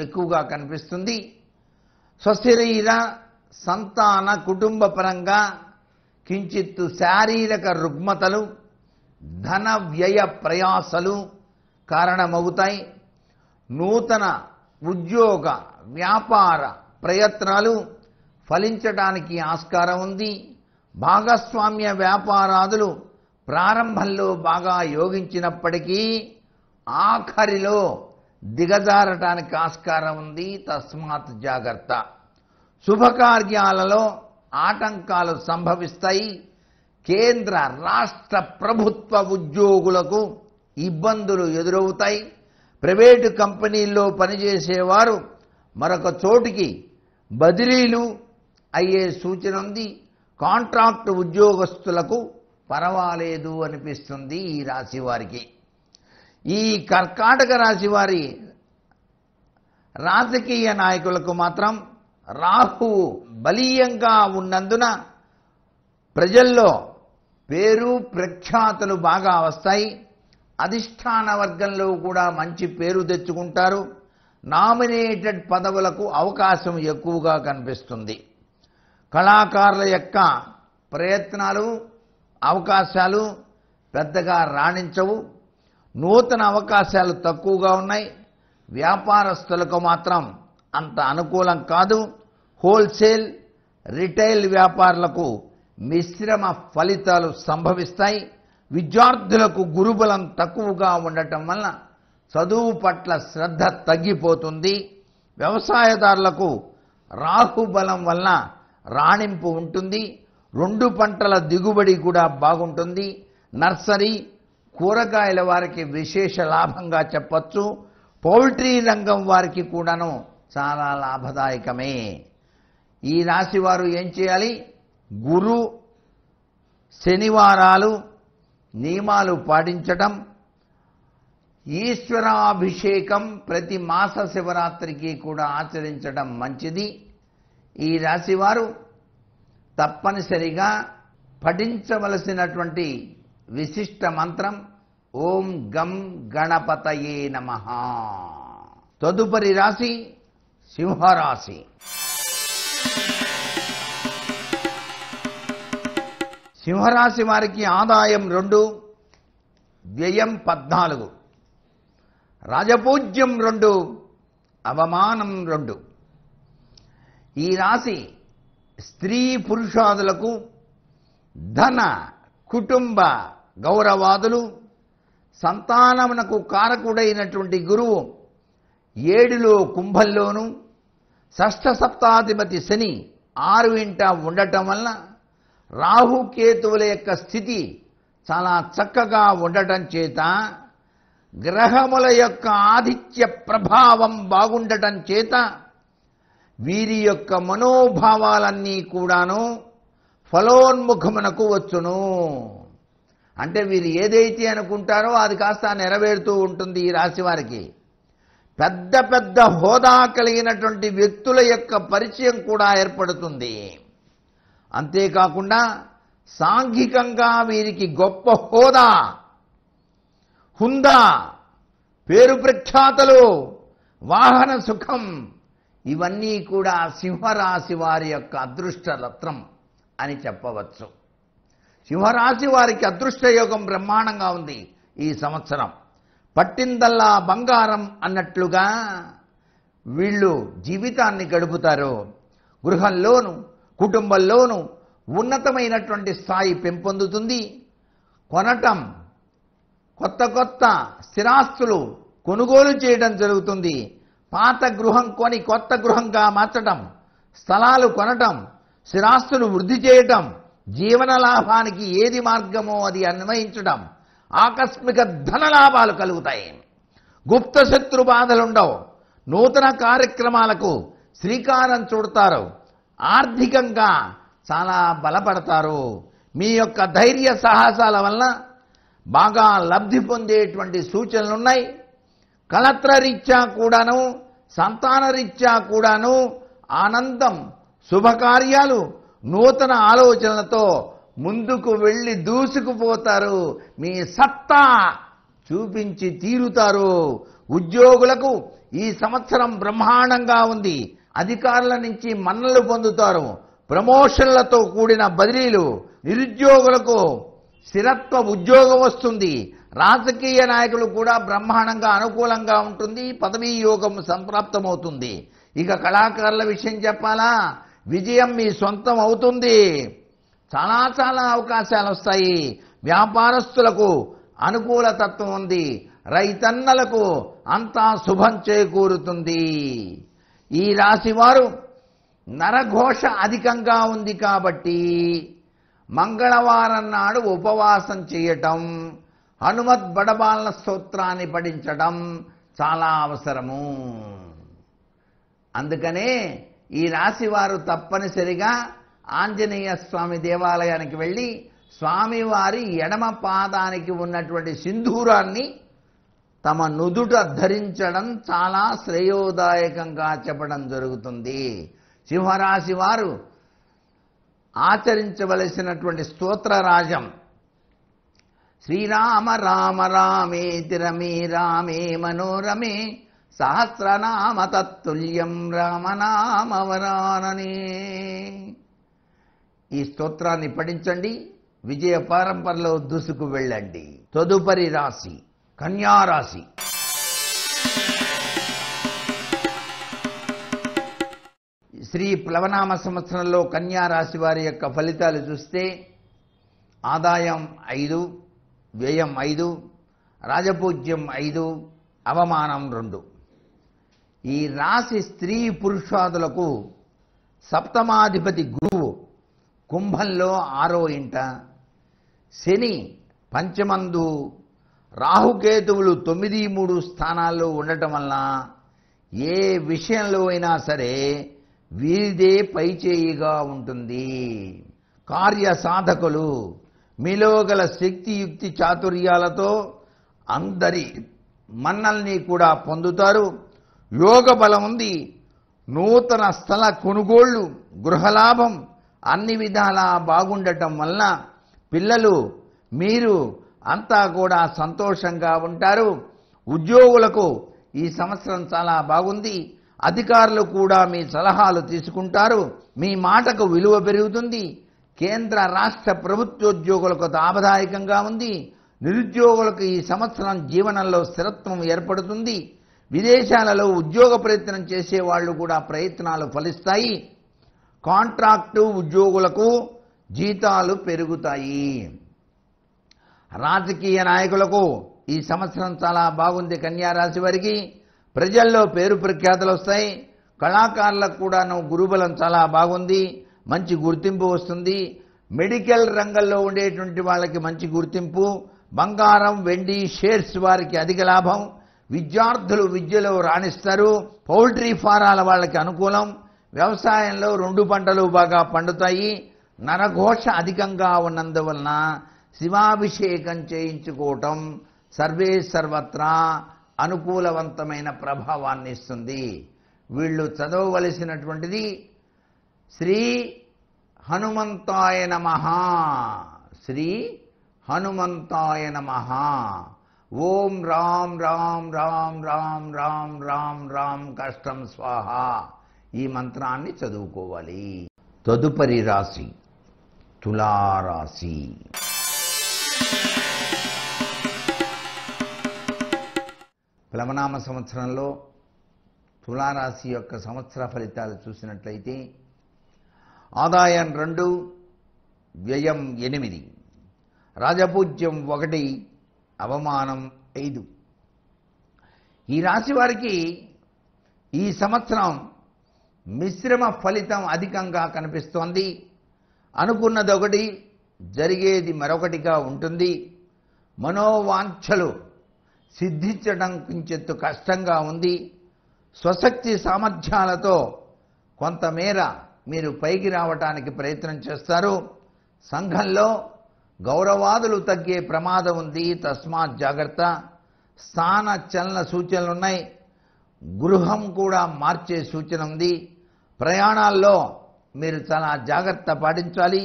ఎక్కువగా కనిపిస్తుంది స్వశరీర సంతాన కుటుంబ పరంగా కించిత్తు శారీరక రుగ్మతలు ధన వ్యయ ప్రయాసలు కారణమవుతాయి నూతన ఉద్యోగ వ్యాపార ప్రయత్నాలు ఫలించటానికి ఆస్కారం ఉంది భాగస్వామ్య వ్యాపారాదులు ప్రారంభంలో బాగా యోగించినప్పటికీ ఆఖరిలో దిగజారటానికి ఆస్కారం ఉంది తస్మాత్ జాగ్రత్త శుభకార్యాలలో ఆటంకాలు సంభవిస్తాయి కేంద్ర రాష్ట్ర ప్రభుత్వ ఉద్యోగులకు ఇబ్బందులు ఎదురవుతాయి ప్రైవేటు కంపెనీల్లో పనిచేసేవారు మరొక చోటికి బదిలీలు అయ్యే సూచన ఉంది కాంట్రాక్ట్ ఉద్యోగస్తులకు పర్వాలేదు అనిపిస్తుంది ఈ రాశి వారికి ఈ కర్కాటక రాశి వారి రాజకీయ నాయకులకు మాత్రం రాహు బలీయంగా ఉన్నందున ప్రజల్లో పేరు ప్రఖ్యాతలు బాగా వస్తాయి అధిష్టాన వర్గంలో కూడా మంచి పేరు తెచ్చుకుంటారు నామినేటెడ్ పదవులకు అవకాశం ఎక్కువగా కనిపిస్తుంది కళాకారుల యొక్క ప్రయత్నాలు అవకాశాలు పెద్దగా రాణించవు నూతన అవకాశాలు తక్కువగా ఉన్నాయి వ్యాపారస్తులకు మాత్రం అంత అనుకూలం కాదు హోల్సేల్ రిటైల్ వ్యాపారులకు మిశ్రమ ఫలితాలు సంభవిస్తాయి విద్యార్థులకు గురుబలం తక్కువగా ఉండటం వలన చదువు పట్ల శ్రద్ధ తగ్గిపోతుంది వ్యవసాయదారులకు రాహుబలం వలన రాణింపు ఉంటుంది రెండు పంటల దిగుబడి కూడా బాగుంటుంది నర్సరీ కూరగాయల వారికి విశేష లాభంగా చెప్పచ్చు పౌల్ట్రీ రంగం వారికి కూడాను చాలా లాభదాయకమే ఈ రాశి వారు ఏం చేయాలి గురు శనివారాలు నియమాలు పాటించటం ఈశ్వరాభిషేకం ప్రతి మాస శివరాత్రికి కూడా ఆచరించడం మంచిది ఈ రాశివారు తప్పనిసరిగా పఠించవలసినటువంటి విశిష్ట మంత్రం ఓం గం గణపతయే నమ తదుపరి రాశి సింహరాశి సింహరాశి వారికి ఆదాయం రెండు వ్యయం పద్నాలుగు రాజపూజ్యం రెండు అవమానం రెండు ఈ రాశి స్త్రీ పురుషాదులకు ధన కుటుంబ గౌరవాదులు సంతానమునకు కారకుడైనటువంటి గురువు ఏడులో కుంభంలోనూ షష్ఠ సప్తాధిపతి శని ఆరు ఇంట ఉండటం వలన రాహుకేతువుల యొక్క స్థితి చాలా చక్కగా ఉండటం చేత గ్రహముల యొక్క ఆధిత్య ప్రభావం బాగుండటం చేత వీరి యొక్క మనోభావాలన్నీ కూడాను ఫలోన్ముఖమునకు వచ్చును అంటే వీరు ఏదైతే అనుకుంటారో అది కాస్త నెరవేరుతూ ఉంటుంది ఈ రాశి వారికి పెద్ద పెద్ద హోదా కలిగినటువంటి వ్యక్తుల యొక్క పరిచయం కూడా ఏర్పడుతుంది అంతేకాకుండా సాంఘికంగా వీరికి గొప్ప హోదా హుందా పేరు ప్రఖ్యాతలు వాహన సుఖం ఇవన్నీ కూడా సింహరాశి వారి యొక్క అదృష్ట రత్నం అని చెప్పవచ్చు సింహరాశి వారికి అదృష్ట యోగం బ్రహ్మాండంగా ఉంది ఈ సంవత్సరం పట్టిందల్లా బంగారం అన్నట్లుగా వీళ్ళు జీవితాన్ని గడుపుతారు గృహంలోను కుటుంబంలోనూ ఉన్నతమైనటువంటి స్థాయి పెంపొందుతుంది కొనటం కొత్త కొత్త స్థిరాస్తులు కొనుగోలు చేయడం జరుగుతుంది పాత గృహం కొని కొత్త గృహంగా మార్చటం స్థలాలు కొనటం స్థిరాస్తులు వృద్ధి చేయటం జీవన లాభానికి ఏది మార్గమో అది అన్వయించడం ఆకస్మిక ధన లాభాలు కలుగుతాయి గుప్త శత్రు బాధలుండవు నూతన కార్యక్రమాలకు శ్రీకారం చుడతారు ఆర్థికంగా చాలా బలపడతారు మీ యొక్క ధైర్య సాహసాల వలన బాగా లబ్ధి పొందేటువంటి సూచనలు కలత్ర కలత్రరీత్యా కూడాను సంతానరీత్యా కూడాను ఆనందం శుభకార్యాలు నూతన ఆలోచనలతో ముందుకు వెళ్ళి దూసుకుపోతారు మీ సత్తా చూపించి తీరుతారు ఉద్యోగులకు ఈ సంవత్సరం బ్రహ్మాండంగా ఉంది అధికారుల నుంచి మన్నలు పొందుతారు ప్రమోషన్లతో కూడిన బదిలీలు నిరుద్యోగులకు స్థిరత్వ ఉద్యోగం వస్తుంది రాజకీయ నాయకులు కూడా బ్రహ్మాండంగా అనుకూలంగా ఉంటుంది పదవీ యోగం సంప్రాప్తమవుతుంది ఇక కళాకారుల విషయం చెప్పాలా విజయం మీ సొంతం అవుతుంది చాలా చాలా అవకాశాలు వస్తాయి వ్యాపారస్తులకు అనుకూలతత్వం ఉంది రైతన్నలకు అంతా శుభం చేకూరుతుంది ఈ రాశివారు నరఘోష అధికంగా ఉంది కాబట్టి మంగళవారం నాడు ఉపవాసం చేయటం హనుమత్ బడబాలన స్తోత్రాన్ని పఠించటం చాలా అవసరము అందుకనే ఈ రాశి వారు తప్పనిసరిగా ఆంజనేయ స్వామి దేవాలయానికి వెళ్ళి స్వామివారి ఎడమ పాదానికి ఉన్నటువంటి సింధూరాన్ని తమ నుదుట ధరించడం చాలా శ్రేయోదాయకంగా చెప్పడం జరుగుతుంది సింహరాశి వారు ఆచరించవలసినటువంటి రాజం శ్రీరామ రామ రామే తిరమే రామే మనోరమే సహస్రనామ తత్తుల్యం రామనామవరాననే ఈ స్తోత్రాన్ని పఠించండి విజయ పారంపరలో దూసుకు వెళ్ళండి తదుపరి రాశి కన్యారాశి శ్రీ ప్లవనామ సంవత్సరంలో కన్యారాశి వారి యొక్క ఫలితాలు చూస్తే ఆదాయం ఐదు వ్యయం ఐదు రాజపూజ్యం ఐదు అవమానం రెండు ఈ రాశి స్త్రీ పురుషాదులకు సప్తమాధిపతి గురువు కుంభంలో ఆరో ఇంట శని పంచమందు రాహుకేతువులు తొమ్మిది మూడు స్థానాల్లో ఉండటం వలన ఏ విషయంలో అయినా సరే వీరిదే పైచేయిగా ఉంటుంది కార్య సాధకులు మీలో గల శక్తియుక్తి చాతుర్యాలతో అందరి మన్నల్ని కూడా పొందుతారు యోగ బలం ఉంది నూతన స్థల కొనుగోళ్లు గృహలాభం అన్ని విధాలా బాగుండటం వలన పిల్లలు మీరు అంతా కూడా సంతోషంగా ఉంటారు ఉద్యోగులకు ఈ సంవత్సరం చాలా బాగుంది అధికారులు కూడా మీ సలహాలు తీసుకుంటారు మీ మాటకు విలువ పెరుగుతుంది కేంద్ర రాష్ట్ర ప్రభుత్వోద్యోగులకు లాభదాయకంగా ఉంది నిరుద్యోగులకు ఈ సంవత్సరం జీవనంలో స్థిరత్వం ఏర్పడుతుంది విదేశాలలో ఉద్యోగ ప్రయత్నం చేసే వాళ్ళు కూడా ప్రయత్నాలు ఫలిస్తాయి కాంట్రాక్టు ఉద్యోగులకు జీతాలు పెరుగుతాయి రాజకీయ నాయకులకు ఈ సంవత్సరం చాలా బాగుంది కన్యారాశి వారికి ప్రజల్లో పేరు ప్రఖ్యాతలు వస్తాయి కళాకారులకు కూడాను గురుబలం చాలా బాగుంది మంచి గుర్తింపు వస్తుంది మెడికల్ రంగంలో ఉండేటువంటి వాళ్ళకి మంచి గుర్తింపు బంగారం వెండి షేర్స్ వారికి అధిక లాభం విద్యార్థులు విద్యలో రాణిస్తారు పౌల్ట్రీ ఫారాల వాళ్ళకి అనుకూలం వ్యవసాయంలో రెండు పంటలు బాగా పండుతాయి నరఘోష అధికంగా ఉన్నందువలన శివాభిషేకం చేయించుకోవటం సర్వే సర్వత్రా అనుకూలవంతమైన ప్రభావాన్ని ఇస్తుంది వీళ్ళు చదవవలసినటువంటిది శ్రీ హనుమంతాయ నమ శ్రీ హనుమంతాయ నమ ఓం రామ్ రామ్ రామ్ రామ్ రామ్ రామ్ రామ్ కష్టం స్వాహ ఈ మంత్రాన్ని చదువుకోవాలి తదుపరి రాశి తులారాశి ప్లవనామ సంవత్సరంలో తులారాశి యొక్క సంవత్సర ఫలితాలు చూసినట్లయితే ఆదాయం రెండు వ్యయం ఎనిమిది రాజపూజ్యం ఒకటి అవమానం ఐదు ఈ రాశి వారికి ఈ సంవత్సరం మిశ్రమ ఫలితం అధికంగా కనిపిస్తోంది అనుకున్నదొకటి జరిగేది మరొకటిగా ఉంటుంది మనోవాంఛలు సిద్ధించడం కొంచెత్తు కష్టంగా ఉంది స్వశక్తి సామర్థ్యాలతో కొంతమేర మీరు పైకి రావటానికి ప్రయత్నం చేస్తారు సంఘంలో గౌరవాదులు తగ్గే ప్రమాదం ఉంది తస్మాత్ జాగ్రత్త స్థాన చలన సూచనలు ఉన్నాయి గృహం కూడా మార్చే సూచన ఉంది ప్రయాణాల్లో మీరు చాలా జాగ్రత్త పాటించాలి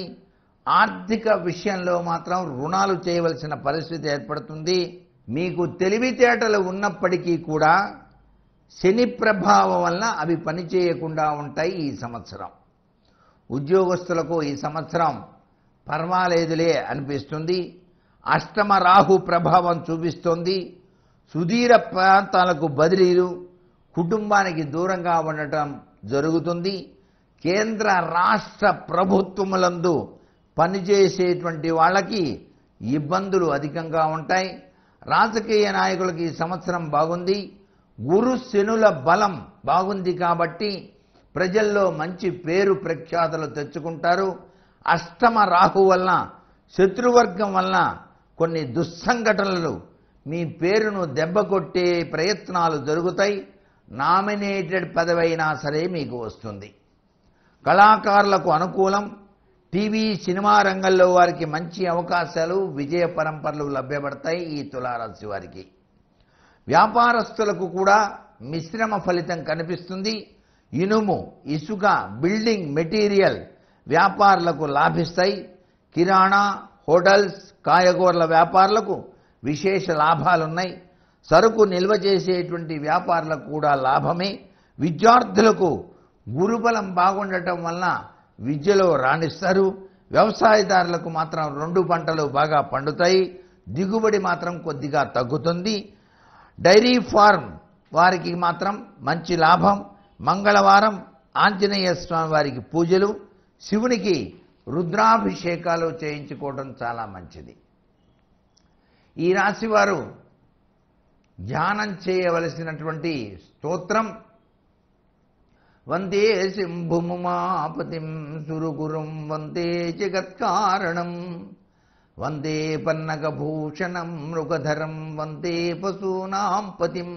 ఆర్థిక విషయంలో మాత్రం రుణాలు చేయవలసిన పరిస్థితి ఏర్పడుతుంది మీకు తెలివితేటలు ఉన్నప్పటికీ కూడా శని ప్రభావం వలన అవి పనిచేయకుండా ఉంటాయి ఈ సంవత్సరం ఉద్యోగస్తులకు ఈ సంవత్సరం పర్వాలేదులే అనిపిస్తుంది అష్టమ రాహు ప్రభావం చూపిస్తోంది సుదీర ప్రాంతాలకు బదిలీలు కుటుంబానికి దూరంగా ఉండటం జరుగుతుంది కేంద్ర రాష్ట్ర ప్రభుత్వములందు పనిచేసేటువంటి వాళ్ళకి ఇబ్బందులు అధికంగా ఉంటాయి రాజకీయ నాయకులకి ఈ సంవత్సరం బాగుంది గురు శనుల బలం బాగుంది కాబట్టి ప్రజల్లో మంచి పేరు ప్రఖ్యాతలు తెచ్చుకుంటారు అష్టమ రాహు వలన శత్రువర్గం వలన కొన్ని దుస్సంఘటనలు మీ పేరును దెబ్బకొట్టే ప్రయత్నాలు జరుగుతాయి నామినేటెడ్ పదవైనా సరే మీకు వస్తుంది కళాకారులకు అనుకూలం టీవీ సినిమా రంగంలో వారికి మంచి అవకాశాలు విజయ పరంపరలు లభ్యపడతాయి ఈ తులారాశి వారికి వ్యాపారస్తులకు కూడా మిశ్రమ ఫలితం కనిపిస్తుంది ఇనుము ఇసుక బిల్డింగ్ మెటీరియల్ వ్యాపారులకు లాభిస్తాయి కిరాణా హోటల్స్ కాయగూరల వ్యాపారులకు విశేష లాభాలున్నాయి సరుకు నిల్వ చేసేటువంటి వ్యాపారులకు కూడా లాభమే విద్యార్థులకు గురుబలం బాగుండటం వలన విద్యలో రాణిస్తారు వ్యవసాయదారులకు మాత్రం రెండు పంటలు బాగా పండుతాయి దిగుబడి మాత్రం కొద్దిగా తగ్గుతుంది డైరీ ఫార్మ్ వారికి మాత్రం మంచి లాభం మంగళవారం ఆంజనేయ స్వామి వారికి పూజలు శివునికి రుద్రాభిషేకాలు చేయించుకోవడం చాలా మంచిది ఈ రాశివారు ధ్యానం చేయవలసినటువంటి స్తోత్రం వందే శంభుముమాపతిం సురుగురుం వందే జగత్కారణం వందే పన్నగభూషణం మృగధరం వందే పశూనాం పతిం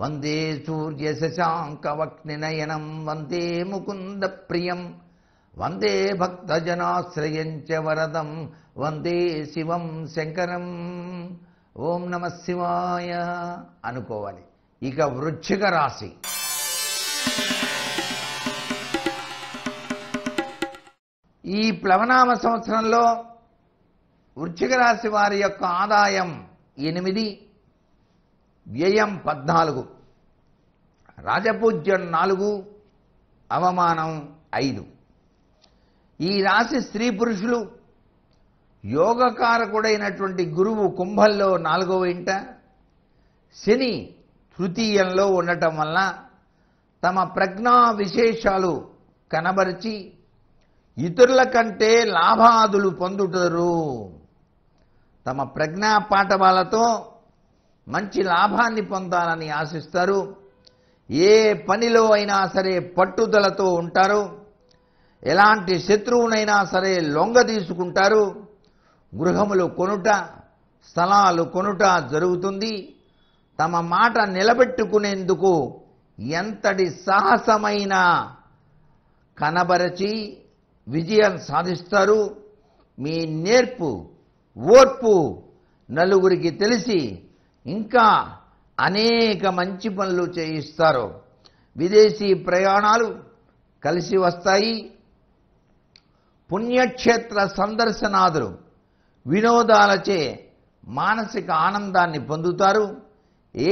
వందే సూర్యశశాంకవక్నినయనం వందే ముకుంద ప్రియం వందే భక్తజనాశ్రయం చ వరదం వందే శివం శంకరం ఓం నమ శివాయ అనుకోవాలి ఇక వృచ్చిక రాశి ఈ ప్లవనామ సంవత్సరంలో వృశ్చిక రాశి వారి యొక్క ఆదాయం ఎనిమిది వ్యయం పద్నాలుగు రాజపూజ్యం నాలుగు అవమానం ఐదు ఈ రాశి స్త్రీ పురుషులు యోగకారకుడైనటువంటి గురువు కుంభంలో నాలుగవ ఇంట శని తృతీయంలో ఉండటం వల్ల తమ ప్రజ్ఞా విశేషాలు కనబరిచి ఇతరుల కంటే లాభాదులు పొందుటరు తమ ప్రజ్ఞా పాఠవాలతో మంచి లాభాన్ని పొందాలని ఆశిస్తారు ఏ పనిలో అయినా సరే పట్టుదలతో ఉంటారు ఎలాంటి శత్రువునైనా సరే లొంగ తీసుకుంటారు గృహములు కొనుట స్థలాలు కొనుట జరుగుతుంది తమ మాట నిలబెట్టుకునేందుకు ఎంతటి సాహసమైన కనబరచి విజయం సాధిస్తారు మీ నేర్పు ఓర్పు నలుగురికి తెలిసి ఇంకా అనేక మంచి పనులు చేయిస్తారు విదేశీ ప్రయాణాలు కలిసి వస్తాయి పుణ్యక్షేత్ర సందర్శనాదులు వినోదాలచే మానసిక ఆనందాన్ని పొందుతారు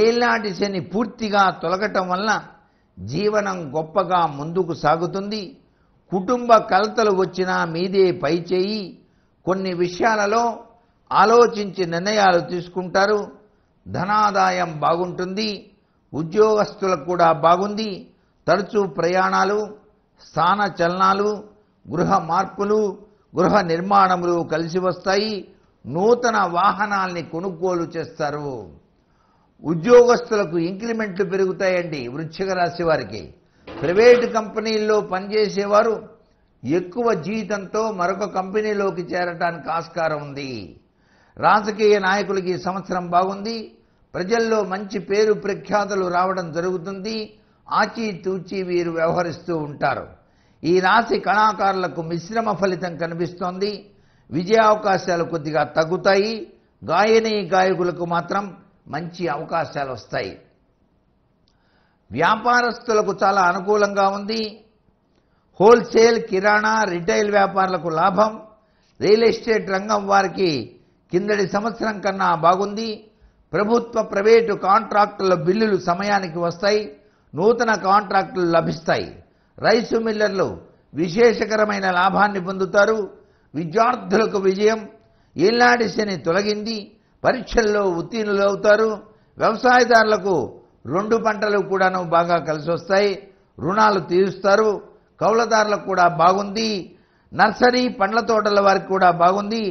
ఏలాంటి శని పూర్తిగా తొలగటం వలన జీవనం గొప్పగా ముందుకు సాగుతుంది కుటుంబ కలతలు వచ్చినా మీదే పై చేయి కొన్ని విషయాలలో ఆలోచించి నిర్ణయాలు తీసుకుంటారు ధనాదాయం బాగుంటుంది ఉద్యోగస్తులకు కూడా బాగుంది తరచూ ప్రయాణాలు స్థాన చలనాలు గృహ మార్పులు గృహ నిర్మాణములు కలిసి వస్తాయి నూతన వాహనాల్ని కొనుగోలు చేస్తారు ఉద్యోగస్తులకు ఇంక్రిమెంట్లు పెరుగుతాయండి వృశ్చిక రాశి వారికి ప్రైవేట్ కంపెనీల్లో పనిచేసేవారు ఎక్కువ జీతంతో మరొక కంపెనీలోకి చేరటానికి ఆస్కారం ఉంది రాజకీయ నాయకులకి ఈ సంవత్సరం బాగుంది ప్రజల్లో మంచి పేరు ప్రఖ్యాతులు రావడం జరుగుతుంది ఆచితూచి వీరు వ్యవహరిస్తూ ఉంటారు ఈ రాశి కళాకారులకు మిశ్రమ ఫలితం కనిపిస్తోంది విజయావకాశాలు కొద్దిగా తగ్గుతాయి గాయని గాయకులకు మాత్రం మంచి అవకాశాలు వస్తాయి వ్యాపారస్తులకు చాలా అనుకూలంగా ఉంది హోల్సేల్ కిరాణా రిటైల్ వ్యాపారులకు లాభం రియల్ ఎస్టేట్ రంగం వారికి కిందటి సంవత్సరం కన్నా బాగుంది ప్రభుత్వ ప్రైవేటు కాంట్రాక్టుల బిల్లులు సమయానికి వస్తాయి నూతన కాంట్రాక్టులు లభిస్తాయి రైసు మిల్లర్లు విశేషకరమైన లాభాన్ని పొందుతారు విద్యార్థులకు విజయం ఏనాటి శని తొలగింది పరీక్షల్లో ఉత్తీర్ణులు అవుతారు వ్యవసాయదారులకు రెండు పంటలు కూడాను బాగా కలిసి వస్తాయి రుణాలు తీరుస్తారు కౌలదారులకు కూడా బాగుంది నర్సరీ పండ్ల తోటల వారికి కూడా బాగుంది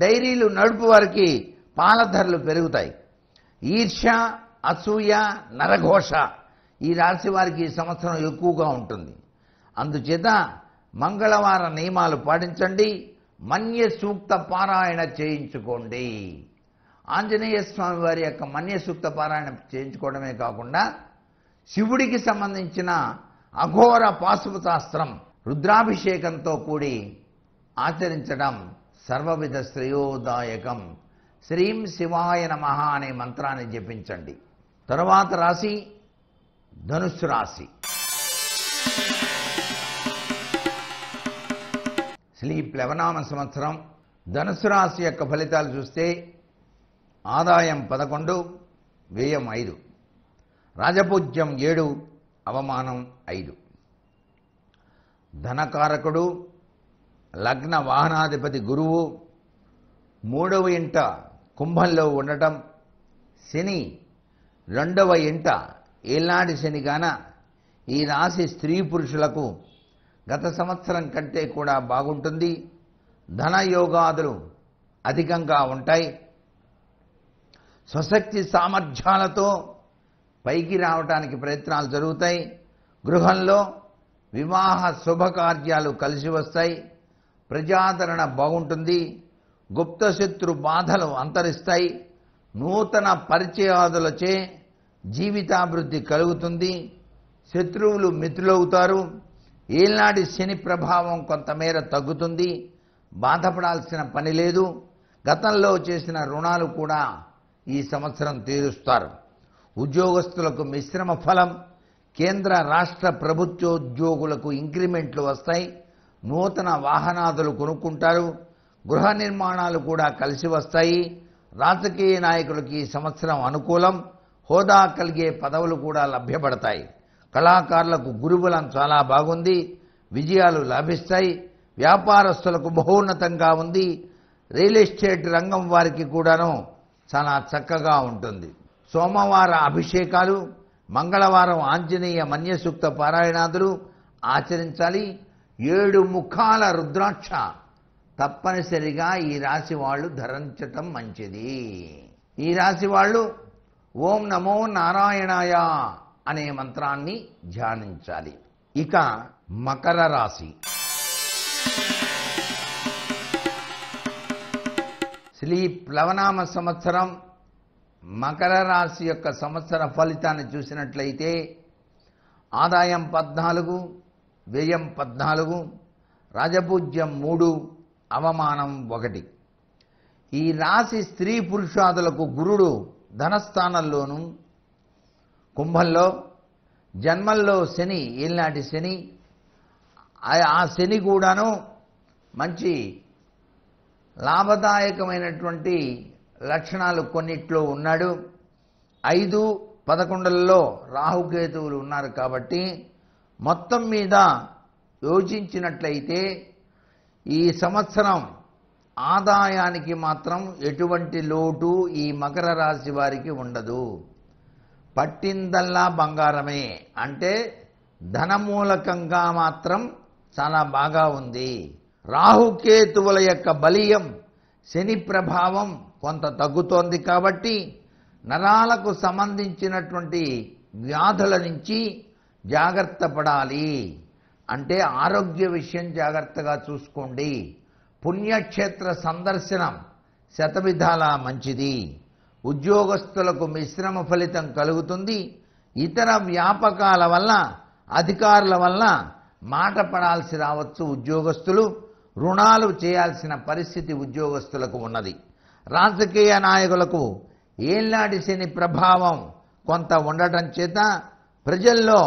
డైరీలు నడుపు వారికి పాల ధరలు పెరుగుతాయి ఈర్ష అసూయ నరఘోష ఈ రాశి వారికి ఈ సంవత్సరం ఎక్కువగా ఉంటుంది అందుచేత మంగళవార నియమాలు పాటించండి మన్య సూక్త పారాయణ చేయించుకోండి ఆంజనేయ స్వామి వారి యొక్క మన్య సూక్త పారాయణ చేయించుకోవడమే కాకుండా శివుడికి సంబంధించిన అఘోర పాశుపతాస్త్రం రుద్రాభిషేకంతో కూడి ఆచరించడం సర్వవిధ శ్రేయోదాయకం శ్రీం శివాయ నమ అనే మంత్రాన్ని జపించండి తరువాత రాశి ధనుస్సు రాశి శ్రీ ప్లవనామ సంవత్సరం ధనుసు రాశి యొక్క ఫలితాలు చూస్తే ఆదాయం పదకొండు వ్యయం ఐదు రాజపూజ్యం ఏడు అవమానం ఐదు ధనకారకుడు లగ్న వాహనాధిపతి గురువు మూడవ ఇంట కుంభంలో ఉండటం శని రెండవ ఇంట ఏలాంటి శనిగాన ఈ రాశి స్త్రీ పురుషులకు గత సంవత్సరం కంటే కూడా బాగుంటుంది ధన యోగాదులు అధికంగా ఉంటాయి స్వశక్తి సామర్థ్యాలతో పైకి రావటానికి ప్రయత్నాలు జరుగుతాయి గృహంలో వివాహ శుభకార్యాలు కలిసి వస్తాయి ప్రజాదరణ బాగుంటుంది గుప్తశత్రు బాధలు అంతరిస్తాయి నూతన పరిచయాదులచే జీవితాభివృద్ధి కలుగుతుంది శత్రువులు మిత్రులవుతారు ఏనాటి శని ప్రభావం కొంతమేర తగ్గుతుంది బాధపడాల్సిన పని లేదు గతంలో చేసిన రుణాలు కూడా ఈ సంవత్సరం తీరుస్తారు ఉద్యోగస్తులకు మిశ్రమ ఫలం కేంద్ర రాష్ట్ర ప్రభుత్వోద్యోగులకు ఇంక్రిమెంట్లు వస్తాయి నూతన వాహనాదులు కొనుక్కుంటారు గృహ నిర్మాణాలు కూడా కలిసి వస్తాయి రాజకీయ నాయకులకి ఈ సంవత్సరం అనుకూలం హోదా కలిగే పదవులు కూడా లభ్యపడతాయి కళాకారులకు గురువులం చాలా బాగుంది విజయాలు లభిస్తాయి వ్యాపారస్తులకు బహోన్నతంగా ఉంది రియల్ ఎస్టేట్ రంగం వారికి కూడాను చాలా చక్కగా ఉంటుంది సోమవార అభిషేకాలు మంగళవారం ఆంజనేయ మన్యసూక్త పారాయణాదులు ఆచరించాలి ఏడు ముఖాల రుద్రాక్ష తప్పనిసరిగా ఈ రాశి వాళ్ళు ధరించటం మంచిది ఈ రాశి వాళ్ళు ఓం నమో నారాయణాయ అనే మంత్రాన్ని ధ్యానించాలి ఇక మకర రాశి శ్రీ ప్లవనామ సంవత్సరం మకర రాశి యొక్క సంవత్సర ఫలితాన్ని చూసినట్లయితే ఆదాయం పద్నాలుగు వ్యయం పద్నాలుగు రాజపూజ్యం మూడు అవమానం ఒకటి ఈ రాశి స్త్రీ పురుషాదులకు గురుడు ధనస్థానంలోను కుంభంలో జన్మల్లో శని ఏలినాటి శని ఆ శని కూడాను మంచి లాభదాయకమైనటువంటి లక్షణాలు కొన్నిట్లో ఉన్నాడు ఐదు పదకొండలలో రాహుకేతువులు ఉన్నారు కాబట్టి మొత్తం మీద యోచించినట్లయితే ఈ సంవత్సరం ఆదాయానికి మాత్రం ఎటువంటి లోటు ఈ మకర రాశి వారికి ఉండదు పట్టిందల్లా బంగారమే అంటే ధనమూలకంగా మాత్రం చాలా బాగా ఉంది రాహుకేతువుల యొక్క బలీయం శని ప్రభావం కొంత తగ్గుతోంది కాబట్టి నరాలకు సంబంధించినటువంటి వ్యాధుల నుంచి జాగ్రత్త పడాలి అంటే ఆరోగ్య విషయం జాగ్రత్తగా చూసుకోండి పుణ్యక్షేత్ర సందర్శనం శతవిధాల మంచిది ఉద్యోగస్తులకు మిశ్రమ ఫలితం కలుగుతుంది ఇతర వ్యాపకాల వల్ల అధికారుల వల్ల మాట పడాల్సి రావచ్చు ఉద్యోగస్తులు రుణాలు చేయాల్సిన పరిస్థితి ఉద్యోగస్తులకు ఉన్నది రాజకీయ నాయకులకు ఏళ్నాటి శని ప్రభావం కొంత ఉండటం చేత ప్రజల్లో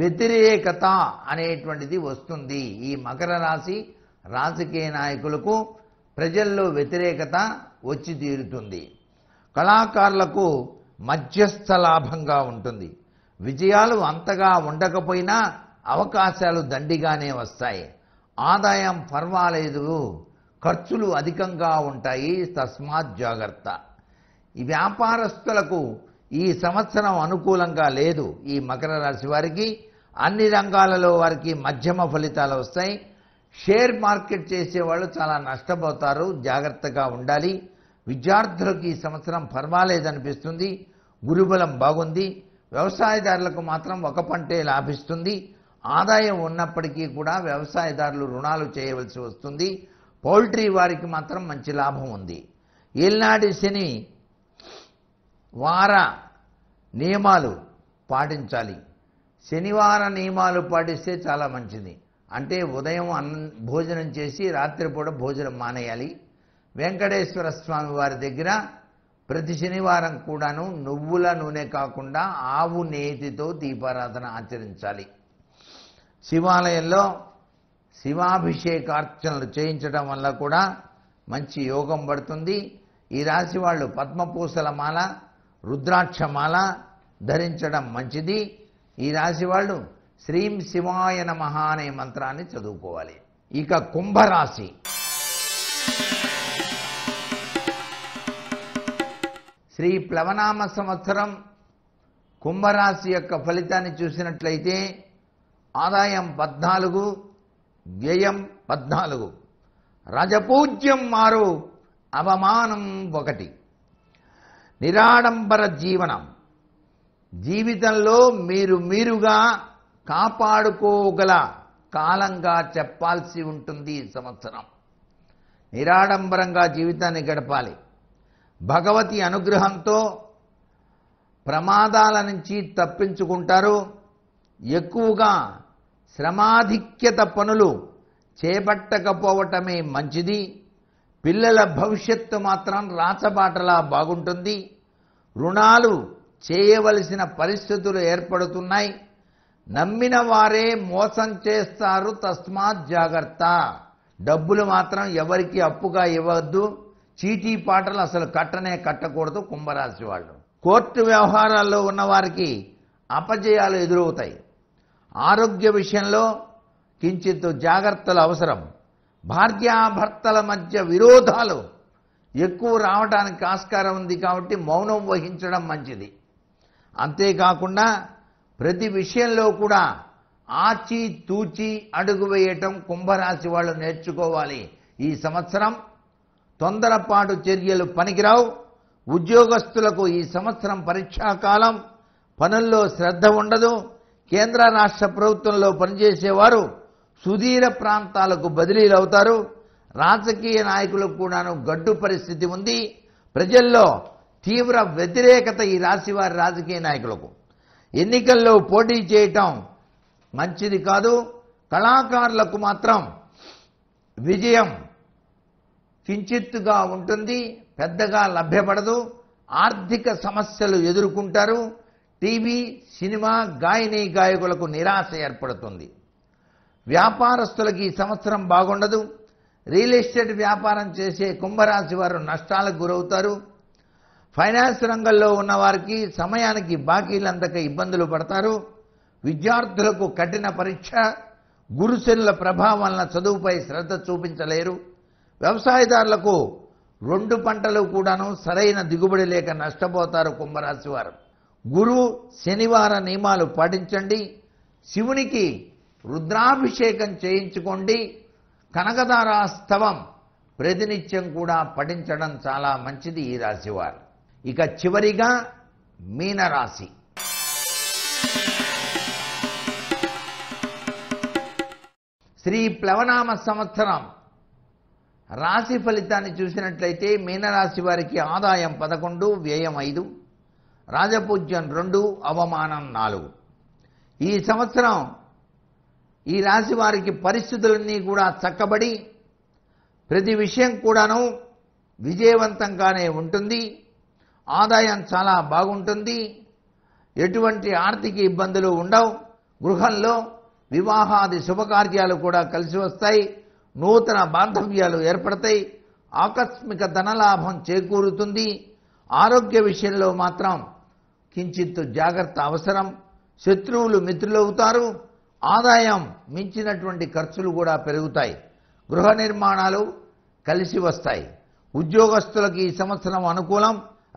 వ్యతిరేకత అనేటువంటిది వస్తుంది ఈ మకర రాశి రాజకీయ నాయకులకు ప్రజల్లో వ్యతిరేకత వచ్చి తీరుతుంది కళాకారులకు మధ్యస్థ లాభంగా ఉంటుంది విజయాలు అంతగా ఉండకపోయినా అవకాశాలు దండిగానే వస్తాయి ఆదాయం పర్వాలేదు ఖర్చులు అధికంగా ఉంటాయి తస్మాత్ జాగ్రత్త ఈ వ్యాపారస్తులకు ఈ సంవత్సరం అనుకూలంగా లేదు ఈ మకర రాశి వారికి అన్ని రంగాలలో వారికి మధ్యమ ఫలితాలు వస్తాయి షేర్ మార్కెట్ చేసేవాళ్ళు చాలా నష్టపోతారు జాగ్రత్తగా ఉండాలి విద్యార్థులకు ఈ సంవత్సరం పర్వాలేదనిపిస్తుంది గురుబలం బాగుంది వ్యవసాయదారులకు మాత్రం ఒక పంటే లాభిస్తుంది ఆదాయం ఉన్నప్పటికీ కూడా వ్యవసాయదారులు రుణాలు చేయవలసి వస్తుంది పౌల్ట్రీ వారికి మాత్రం మంచి లాభం ఉంది ఈనాటి శని వార నియమాలు పాటించాలి శనివార నియమాలు పాటిస్తే చాలా మంచిది అంటే ఉదయం అన్న భోజనం చేసి రాత్రిపూట భోజనం మానేయాలి వెంకటేశ్వర స్వామి వారి దగ్గర ప్రతి శనివారం కూడాను నువ్వుల నూనె కాకుండా ఆవు నేతితో దీపారాధన ఆచరించాలి శివాలయంలో శివాభిషేకార్చనలు చేయించడం వల్ల కూడా మంచి యోగం పడుతుంది ఈ రాశి వాళ్ళు పద్మపూసల మాల రుద్రాక్షమాల ధరించడం మంచిది ఈ రాశి వాళ్ళు శ్రీం శివాయ నమ అనే మంత్రాన్ని చదువుకోవాలి ఇక కుంభరాశి శ్రీ ప్లవనామ సంవత్సరం కుంభరాశి యొక్క ఫలితాన్ని చూసినట్లయితే ఆదాయం పద్నాలుగు వ్యయం పద్నాలుగు రజపూజ్యం మారు అవమానం ఒకటి నిరాడంబర జీవనం జీవితంలో మీరు మీరుగా కాపాడుకోగల కాలంగా చెప్పాల్సి ఉంటుంది ఈ సంవత్సరం నిరాడంబరంగా జీవితాన్ని గడపాలి భగవతి అనుగ్రహంతో ప్రమాదాల నుంచి తప్పించుకుంటారు ఎక్కువగా శ్రమాధిక్యత పనులు చేపట్టకపోవటమే మంచిది పిల్లల భవిష్యత్తు మాత్రం రాచబాటలా బాగుంటుంది రుణాలు చేయవలసిన పరిస్థితులు ఏర్పడుతున్నాయి నమ్మిన వారే మోసం చేస్తారు తస్మాత్ జాగ్రత్త డబ్బులు మాత్రం ఎవరికి అప్పుగా ఇవ్వద్దు చీటీ పాటలు అసలు కట్టనే కట్టకూడదు కుంభరాశి వాళ్ళు కోర్టు వ్యవహారాల్లో ఉన్నవారికి అపజయాలు ఎదురవుతాయి ఆరోగ్య విషయంలో కించిత్ జాగ్రత్తలు అవసరం భార్యాభర్తల మధ్య విరోధాలు ఎక్కువ రావడానికి ఆస్కారం ఉంది కాబట్టి మౌనం వహించడం మంచిది అంతేకాకుండా ప్రతి విషయంలో కూడా ఆచి తూచి అడుగు వేయటం కుంభరాశి వాళ్ళు నేర్చుకోవాలి ఈ సంవత్సరం తొందరపాటు చర్యలు పనికిరావు ఉద్యోగస్తులకు ఈ సంవత్సరం పరీక్షాకాలం పనుల్లో శ్రద్ధ ఉండదు కేంద్ర రాష్ట్ర ప్రభుత్వంలో పనిచేసేవారు సుదీర ప్రాంతాలకు బదిలీలు అవుతారు రాజకీయ నాయకులకు కూడాను గడ్డు పరిస్థితి ఉంది ప్రజల్లో తీవ్ర వ్యతిరేకత ఈ రాశి వారి రాజకీయ నాయకులకు ఎన్నికల్లో పోటీ చేయటం మంచిది కాదు కళాకారులకు మాత్రం విజయం కించిత్తుగా ఉంటుంది పెద్దగా లభ్యపడదు ఆర్థిక సమస్యలు ఎదుర్కొంటారు టీవీ సినిమా గాయని గాయకులకు నిరాశ ఏర్పడుతుంది వ్యాపారస్తులకు ఈ సంవత్సరం బాగుండదు రియల్ ఎస్టేట్ వ్యాపారం చేసే కుంభరాశి వారు నష్టాలకు గురవుతారు ఫైనాన్స్ రంగంలో ఉన్నవారికి సమయానికి బాకీలందక ఇబ్బందులు పడతారు విద్యార్థులకు కఠిన పరీక్ష గురుశనుల ప్రభావం వలన చదువుపై శ్రద్ధ చూపించలేరు వ్యవసాయదారులకు రెండు పంటలు కూడాను సరైన దిగుబడి లేక నష్టపోతారు కుంభరాశి వారు గురు శనివార నియమాలు పాటించండి శివునికి రుద్రాభిషేకం చేయించుకోండి కనకదారాస్తవం ప్రతినిత్యం కూడా పఠించడం చాలా మంచిది ఈ రాశివారు ఇక చివరిగా మీనరాశి శ్రీ ప్లవనామ సంవత్సరం రాశి ఫలితాన్ని చూసినట్లయితే మీనరాశి వారికి ఆదాయం పదకొండు వ్యయం ఐదు రాజపూజ్యం రెండు అవమానం నాలుగు ఈ సంవత్సరం ఈ రాశి వారికి పరిస్థితులన్నీ కూడా చక్కబడి ప్రతి విషయం కూడాను విజయవంతంగానే ఉంటుంది ఆదాయం చాలా బాగుంటుంది ఎటువంటి ఆర్థిక ఇబ్బందులు ఉండవు గృహంలో వివాహాది శుభకార్యాలు కూడా కలిసి వస్తాయి నూతన బాంధవ్యాలు ఏర్పడతాయి ఆకస్మిక ధనలాభం చేకూరుతుంది ఆరోగ్య విషయంలో మాత్రం కించిత్ జాగ్రత్త అవసరం శత్రువులు మిత్రులవుతారు ఆదాయం మించినటువంటి ఖర్చులు కూడా పెరుగుతాయి గృహ నిర్మాణాలు కలిసి వస్తాయి ఉద్యోగస్తులకు ఈ సంవత్సరం అనుకూలం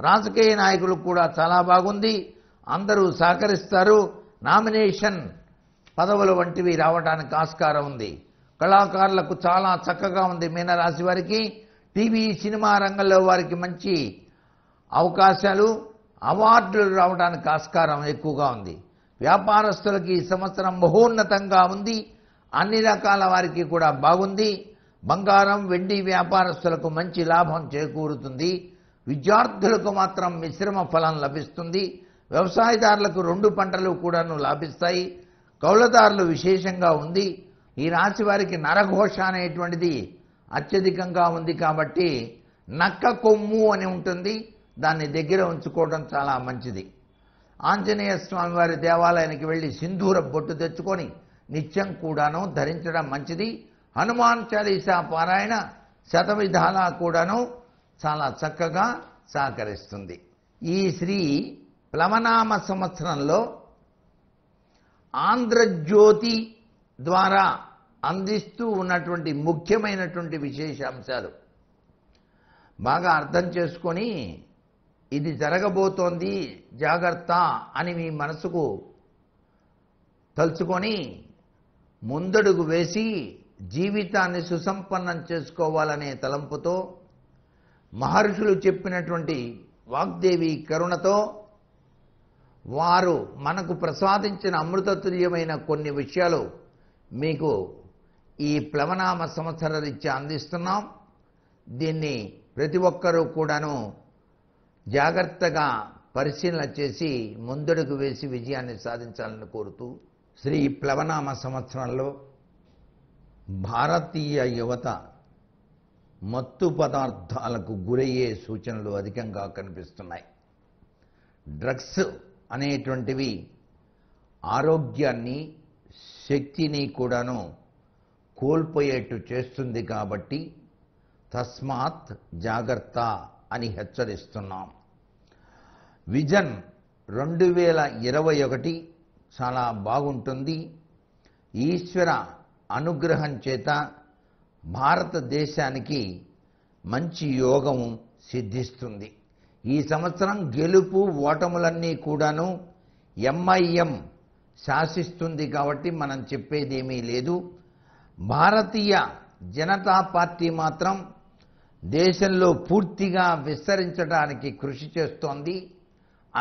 రాజకీయ నాయకులకు కూడా చాలా బాగుంది అందరూ సహకరిస్తారు నామినేషన్ పదవులు వంటివి రావడానికి ఆస్కారం ఉంది కళాకారులకు చాలా చక్కగా ఉంది మీనరాశి వారికి టీవీ సినిమా రంగంలో వారికి మంచి అవకాశాలు అవార్డులు రావడానికి ఆస్కారం ఎక్కువగా ఉంది వ్యాపారస్తులకి ఈ సంవత్సరం మహోన్నతంగా ఉంది అన్ని రకాల వారికి కూడా బాగుంది బంగారం వెండి వ్యాపారస్తులకు మంచి లాభం చేకూరుతుంది విద్యార్థులకు మాత్రం మిశ్రమ ఫలం లభిస్తుంది వ్యవసాయదారులకు రెండు పంటలు కూడాను లాభిస్తాయి కౌలదారులు విశేషంగా ఉంది ఈ రాశి వారికి నరఘోష అనేటువంటిది అత్యధికంగా ఉంది కాబట్టి నక్క కొమ్ము అని ఉంటుంది దాన్ని దగ్గర ఉంచుకోవడం చాలా మంచిది ఆంజనేయ స్వామివారి దేవాలయానికి వెళ్ళి సింధూర బొట్టు తెచ్చుకొని నిత్యం కూడాను ధరించడం మంచిది హనుమాన్ చాలీసా పారాయణ శతవిధాలా కూడాను చాలా చక్కగా సహకరిస్తుంది ఈ శ్రీ ప్లవనామ సంవత్సరంలో ఆంధ్రజ్యోతి ద్వారా అందిస్తూ ఉన్నటువంటి ముఖ్యమైనటువంటి విశేషాంశాలు బాగా అర్థం చేసుకొని ఇది జరగబోతోంది జాగ్రత్త అని మీ మనసుకు తలుచుకొని ముందడుగు వేసి జీవితాన్ని సుసంపన్నం చేసుకోవాలనే తలంపుతో మహర్షులు చెప్పినటువంటి వాగ్దేవి కరుణతో వారు మనకు ప్రసాదించిన అమృతతుల్యమైన కొన్ని విషయాలు మీకు ఈ ప్లవనామ సంవత్సర రీత్యా అందిస్తున్నాం దీన్ని ప్రతి ఒక్కరూ కూడాను జాగ్రత్తగా పరిశీలన చేసి ముందడుగు వేసి విజయాన్ని సాధించాలని కోరుతూ శ్రీ ప్లవనామ సంవత్సరంలో భారతీయ యువత మత్తు పదార్థాలకు గురయ్యే సూచనలు అధికంగా కనిపిస్తున్నాయి డ్రగ్స్ అనేటువంటివి ఆరోగ్యాన్ని శక్తిని కూడాను కోల్పోయేట్టు చేస్తుంది కాబట్టి తస్మాత్ జాగ్రత్త అని హెచ్చరిస్తున్నాం విజన్ రెండు వేల ఇరవై ఒకటి చాలా బాగుంటుంది ఈశ్వర అనుగ్రహం చేత భారతదేశానికి మంచి యోగం సిద్ధిస్తుంది ఈ సంవత్సరం గెలుపు ఓటములన్నీ కూడాను ఎంఐఎం శాసిస్తుంది కాబట్టి మనం చెప్పేదేమీ లేదు భారతీయ జనతా పార్టీ మాత్రం దేశంలో పూర్తిగా విస్తరించడానికి కృషి చేస్తోంది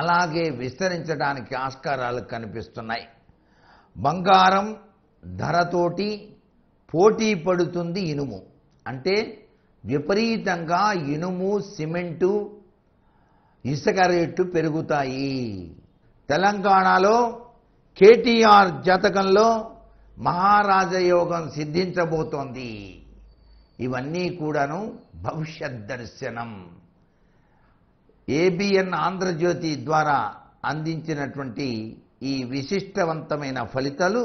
అలాగే విస్తరించడానికి ఆస్కారాలు కనిపిస్తున్నాయి బంగారం ధరతోటి పోటీ పడుతుంది ఇనుము అంటే విపరీతంగా ఇనుము సిమెంటు ఇసుక రేట్లు పెరుగుతాయి తెలంగాణలో కేటీఆర్ జాతకంలో మహారాజయోగం సిద్ధించబోతోంది ఇవన్నీ కూడాను భవిష్యత్ దర్శనం ఏబిఎన్ ఆంధ్రజ్యోతి ద్వారా అందించినటువంటి ఈ విశిష్టవంతమైన ఫలితాలు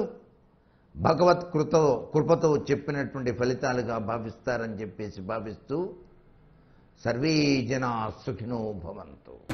భగవత్ కృతో కృపతో చెప్పినటువంటి ఫలితాలుగా భావిస్తారని చెప్పేసి భావిస్తూ సర్వే జనా సుఖినో భవంతు